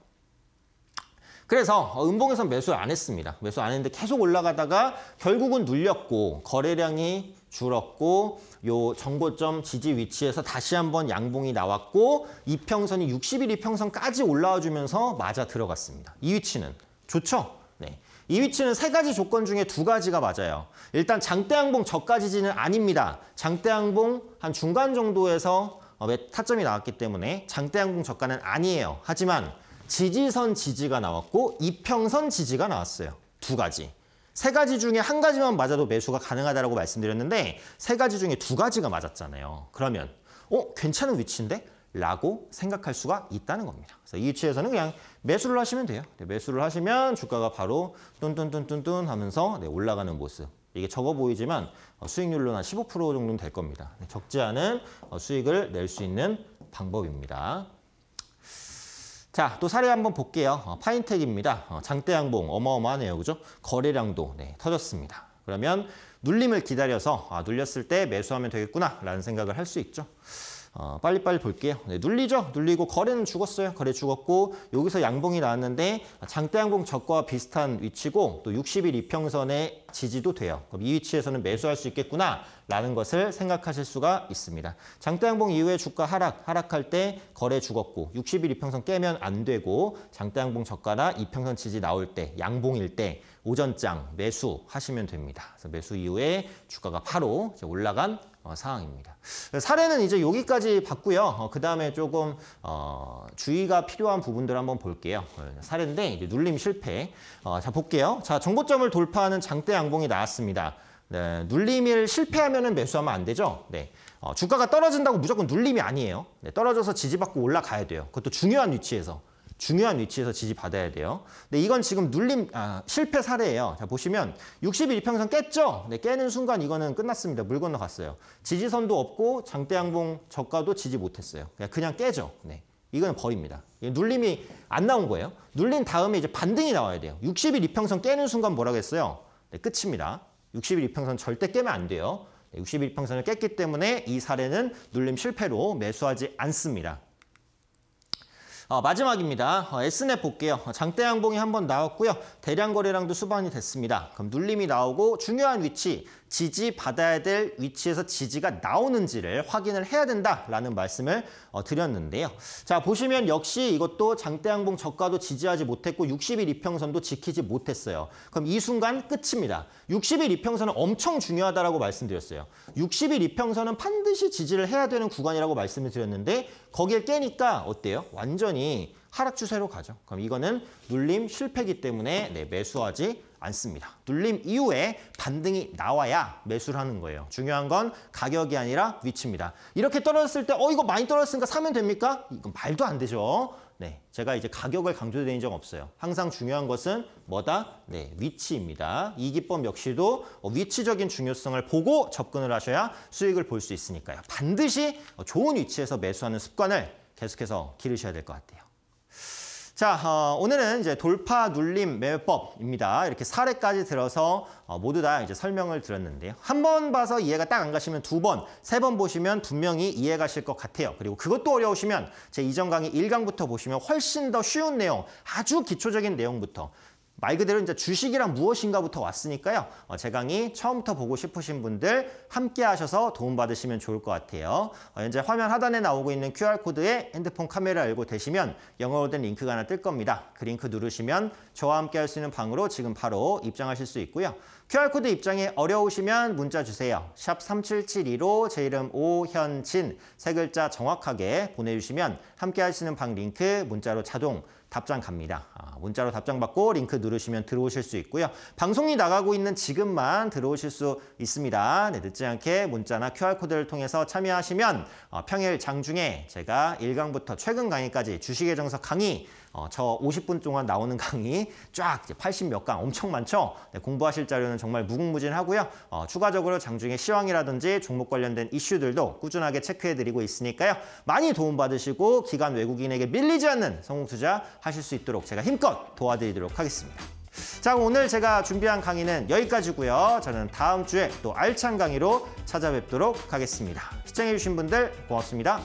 Speaker 1: 그래서 어, 음봉에선 매수 를안 했습니다. 매수 안 했는데 계속 올라가다가 결국은 눌렸고 거래량이 줄었고 요 정고점 지지 위치에서 다시 한번 양봉이 나왔고 이평선이 61 이평선까지 올라와 주면서 맞아 들어갔습니다. 이 위치는 좋죠? 이 위치는 세 가지 조건 중에 두 가지가 맞아요. 일단 장대항봉 저까지지는 아닙니다. 장대항봉한 중간 정도에서 어, 타점이 나왔기 때문에 장대항봉 저가는 아니에요. 하지만 지지선 지지가 나왔고 이평선 지지가 나왔어요. 두 가지. 세 가지 중에 한 가지만 맞아도 매수가 가능하다고 말씀드렸는데 세 가지 중에 두 가지가 맞았잖아요. 그러면 어? 괜찮은 위치인데? 라고 생각할 수가 있다는 겁니다. 그래서 이 위치에서는 그냥 매수를 하시면 돼요. 네, 매수를 하시면 주가가 바로 뚠뚠뚠뚠뚠 하면서 네, 올라가는 모습. 이게 적어 보이지만 어, 수익률로는 한 15% 정도는 될 겁니다. 네, 적지 않은 어, 수익을 낼 수 있는 방법입니다. 자, 또 사례 한번 볼게요. 어, 파인텍입니다. 어, 장대양봉 어마어마하네요. 그죠? 거래량도 네, 터졌습니다. 그러면 눌림을 기다려서 아, 눌렸을 때 매수하면 되겠구나 라는 생각을 할 수 있죠. 어, 빨리빨리 볼게요. 네, 눌리죠? 눌리고 거래는 죽었어요. 거래 죽었고 여기서 양봉이 나왔는데 장대 양봉 적과 비슷한 위치고 또 60일 이평선의 지지도 돼요. 그럼 이 위치에서는 매수할 수 있겠구나라는 것을 생각하실 수가 있습니다. 장대 양봉 이후에 주가 하락, 하락할 때 거래 죽었고 60일 이평선 깨면 안 되고 장대 양봉 저가나 이평선 지지 나올 때 양봉일 때 오전장 매수 하시면 됩니다. 그래서 매수 이후에 주가가 바로 올라간 어, 사항입니다. 사례는 이제 여기까지 봤고요. 어, 그 다음에 조금 어, 주의가 필요한 부분들 한번 볼게요. 어, 사례인데 이제 눌림 실패. 어, 자 볼게요. 자 정고점을 돌파하는 장대 양봉이 나왔습니다. 네, 눌림을 실패하면 매수하면 안 되죠. 네. 어, 주가가 떨어진다고 무조건 눌림이 아니에요. 네, 떨어져서 지지받고 올라가야 돼요. 그것도 중요한 위치에서. 중요한 위치에서 지지받아야 돼요. 근데 이건 지금 눌림 아, 실패 사례예요. 자 보시면 61평선 깼죠? 네, 깨는 순간 이거는 끝났습니다. 물 건너갔어요. 지지선도 없고 장대양봉 저가도 지지 못했어요. 그냥, 그냥 깨죠. 네. 이거는 버립니다. 눌림이 안 나온 거예요. 눌린 다음에 이제 반등이 나와야 돼요. 6 1평선 깨는 순간 뭐라고 했어요? 네, 끝입니다. 6 1평선 절대 깨면 안 돼요. 6 1 평선을 깼기 때문에 이 사례는 눌림 실패로 매수하지 않습니다. 어, 마지막입니다. 어, S넷 볼게요. 어, 장대 양봉이 한번 나왔고요. 대량 거래량도 수반이 됐습니다. 그럼 눌림이 나오고 중요한 위치 지지받아야 될 위치에서 지지가 나오는지를 확인을 해야 된다라는 말씀을 어, 드렸는데요. 자 보시면 역시 이것도 장대항봉 저가도 지지하지 못했고 60일 이평선도 지키지 못했어요. 그럼 이 순간 끝입니다. 60일 이평선은 엄청 중요하다라고 말씀드렸어요. 60일 이평선은 반드시 지지를 해야 되는 구간이라고 말씀을 드렸는데 거기를 깨니까 어때요? 완전히 하락 추세로 가죠. 그럼 이거는 눌림 실패기 때문에 네, 매수하지 않습니다. 눌림 이후에 반등이 나와야 매수를 하는 거예요. 중요한 건 가격이 아니라 위치입니다. 이렇게 떨어졌을 때 어 이거 많이 떨어졌으니까 사면 됩니까? 이건 말도 안 되죠. 네, 제가 이제 가격을 강조드린 적 없어요. 항상 중요한 것은 뭐다? 네, 위치입니다. 이 기법 역시도 위치적인 중요성을 보고 접근을 하셔야 수익을 볼 수 있으니까요. 반드시 좋은 위치에서 매수하는 습관을 계속해서 기르셔야 될 것 같아요. 자, 어, 오늘은 이제 돌파 눌림 매매법입니다. 이렇게 사례까지 들어서 어, 모두 다 이제 설명을 드렸는데요. 한 번 봐서 이해가 딱 안 가시면 두 번, 세 번 보시면 분명히 이해 가실 것 같아요. 그리고 그것도 어려우시면 제 이전 강의 일강부터 보시면 훨씬 더 쉬운 내용, 아주 기초적인 내용부터 말 그대로 이제 주식이란 무엇인가부터 왔으니까요. 어, 제 강의 처음부터 보고 싶으신 분들 함께 하셔서 도움받으시면 좋을 것 같아요. 어, 이제 화면 하단에 나오고 있는 QR코드에 핸드폰 카메라 열고 되시면 영어로 된 링크가 하나 뜰 겁니다. 그 링크 누르시면 저와 함께 할 수 있는 방으로 지금 바로 입장하실 수 있고요. QR코드 입장에 어려우시면 문자 주세요. 샵 3772로 제 이름 오현진 세 글자 정확하게 보내주시면 함께 할 수 있는 방 링크 문자로 자동 답장 갑니다. 아, 문자로 답장 받고 링크 누르시면 들어오실 수 있고요. 방송이 나가고 있는 지금만 들어오실 수 있습니다. 네, 늦지 않게 문자나 QR코드를 통해서 참여하시면 어, 평일 장중에 제가 일강부터 최근 강의까지 주식의 정석 강의 어, 저 50분 동안 나오는 강의 쫙 80몇 강 엄청 많죠. 네, 공부하실 자료는 정말 무궁무진하고요. 어, 추가적으로 장중에 시황이라든지 종목 관련된 이슈들도 꾸준하게 체크해드리고 있으니까요. 많이 도움받으시고 기간 외국인에게 밀리지 않는 성공 투자 하실 수 있도록 제가 힘껏 도와드리도록 하겠습니다. 자 오늘 제가 준비한 강의는 여기까지고요. 저는 다음 주에 또 알찬 강의로 찾아뵙도록 하겠습니다. 시청해주신 분들 고맙습니다.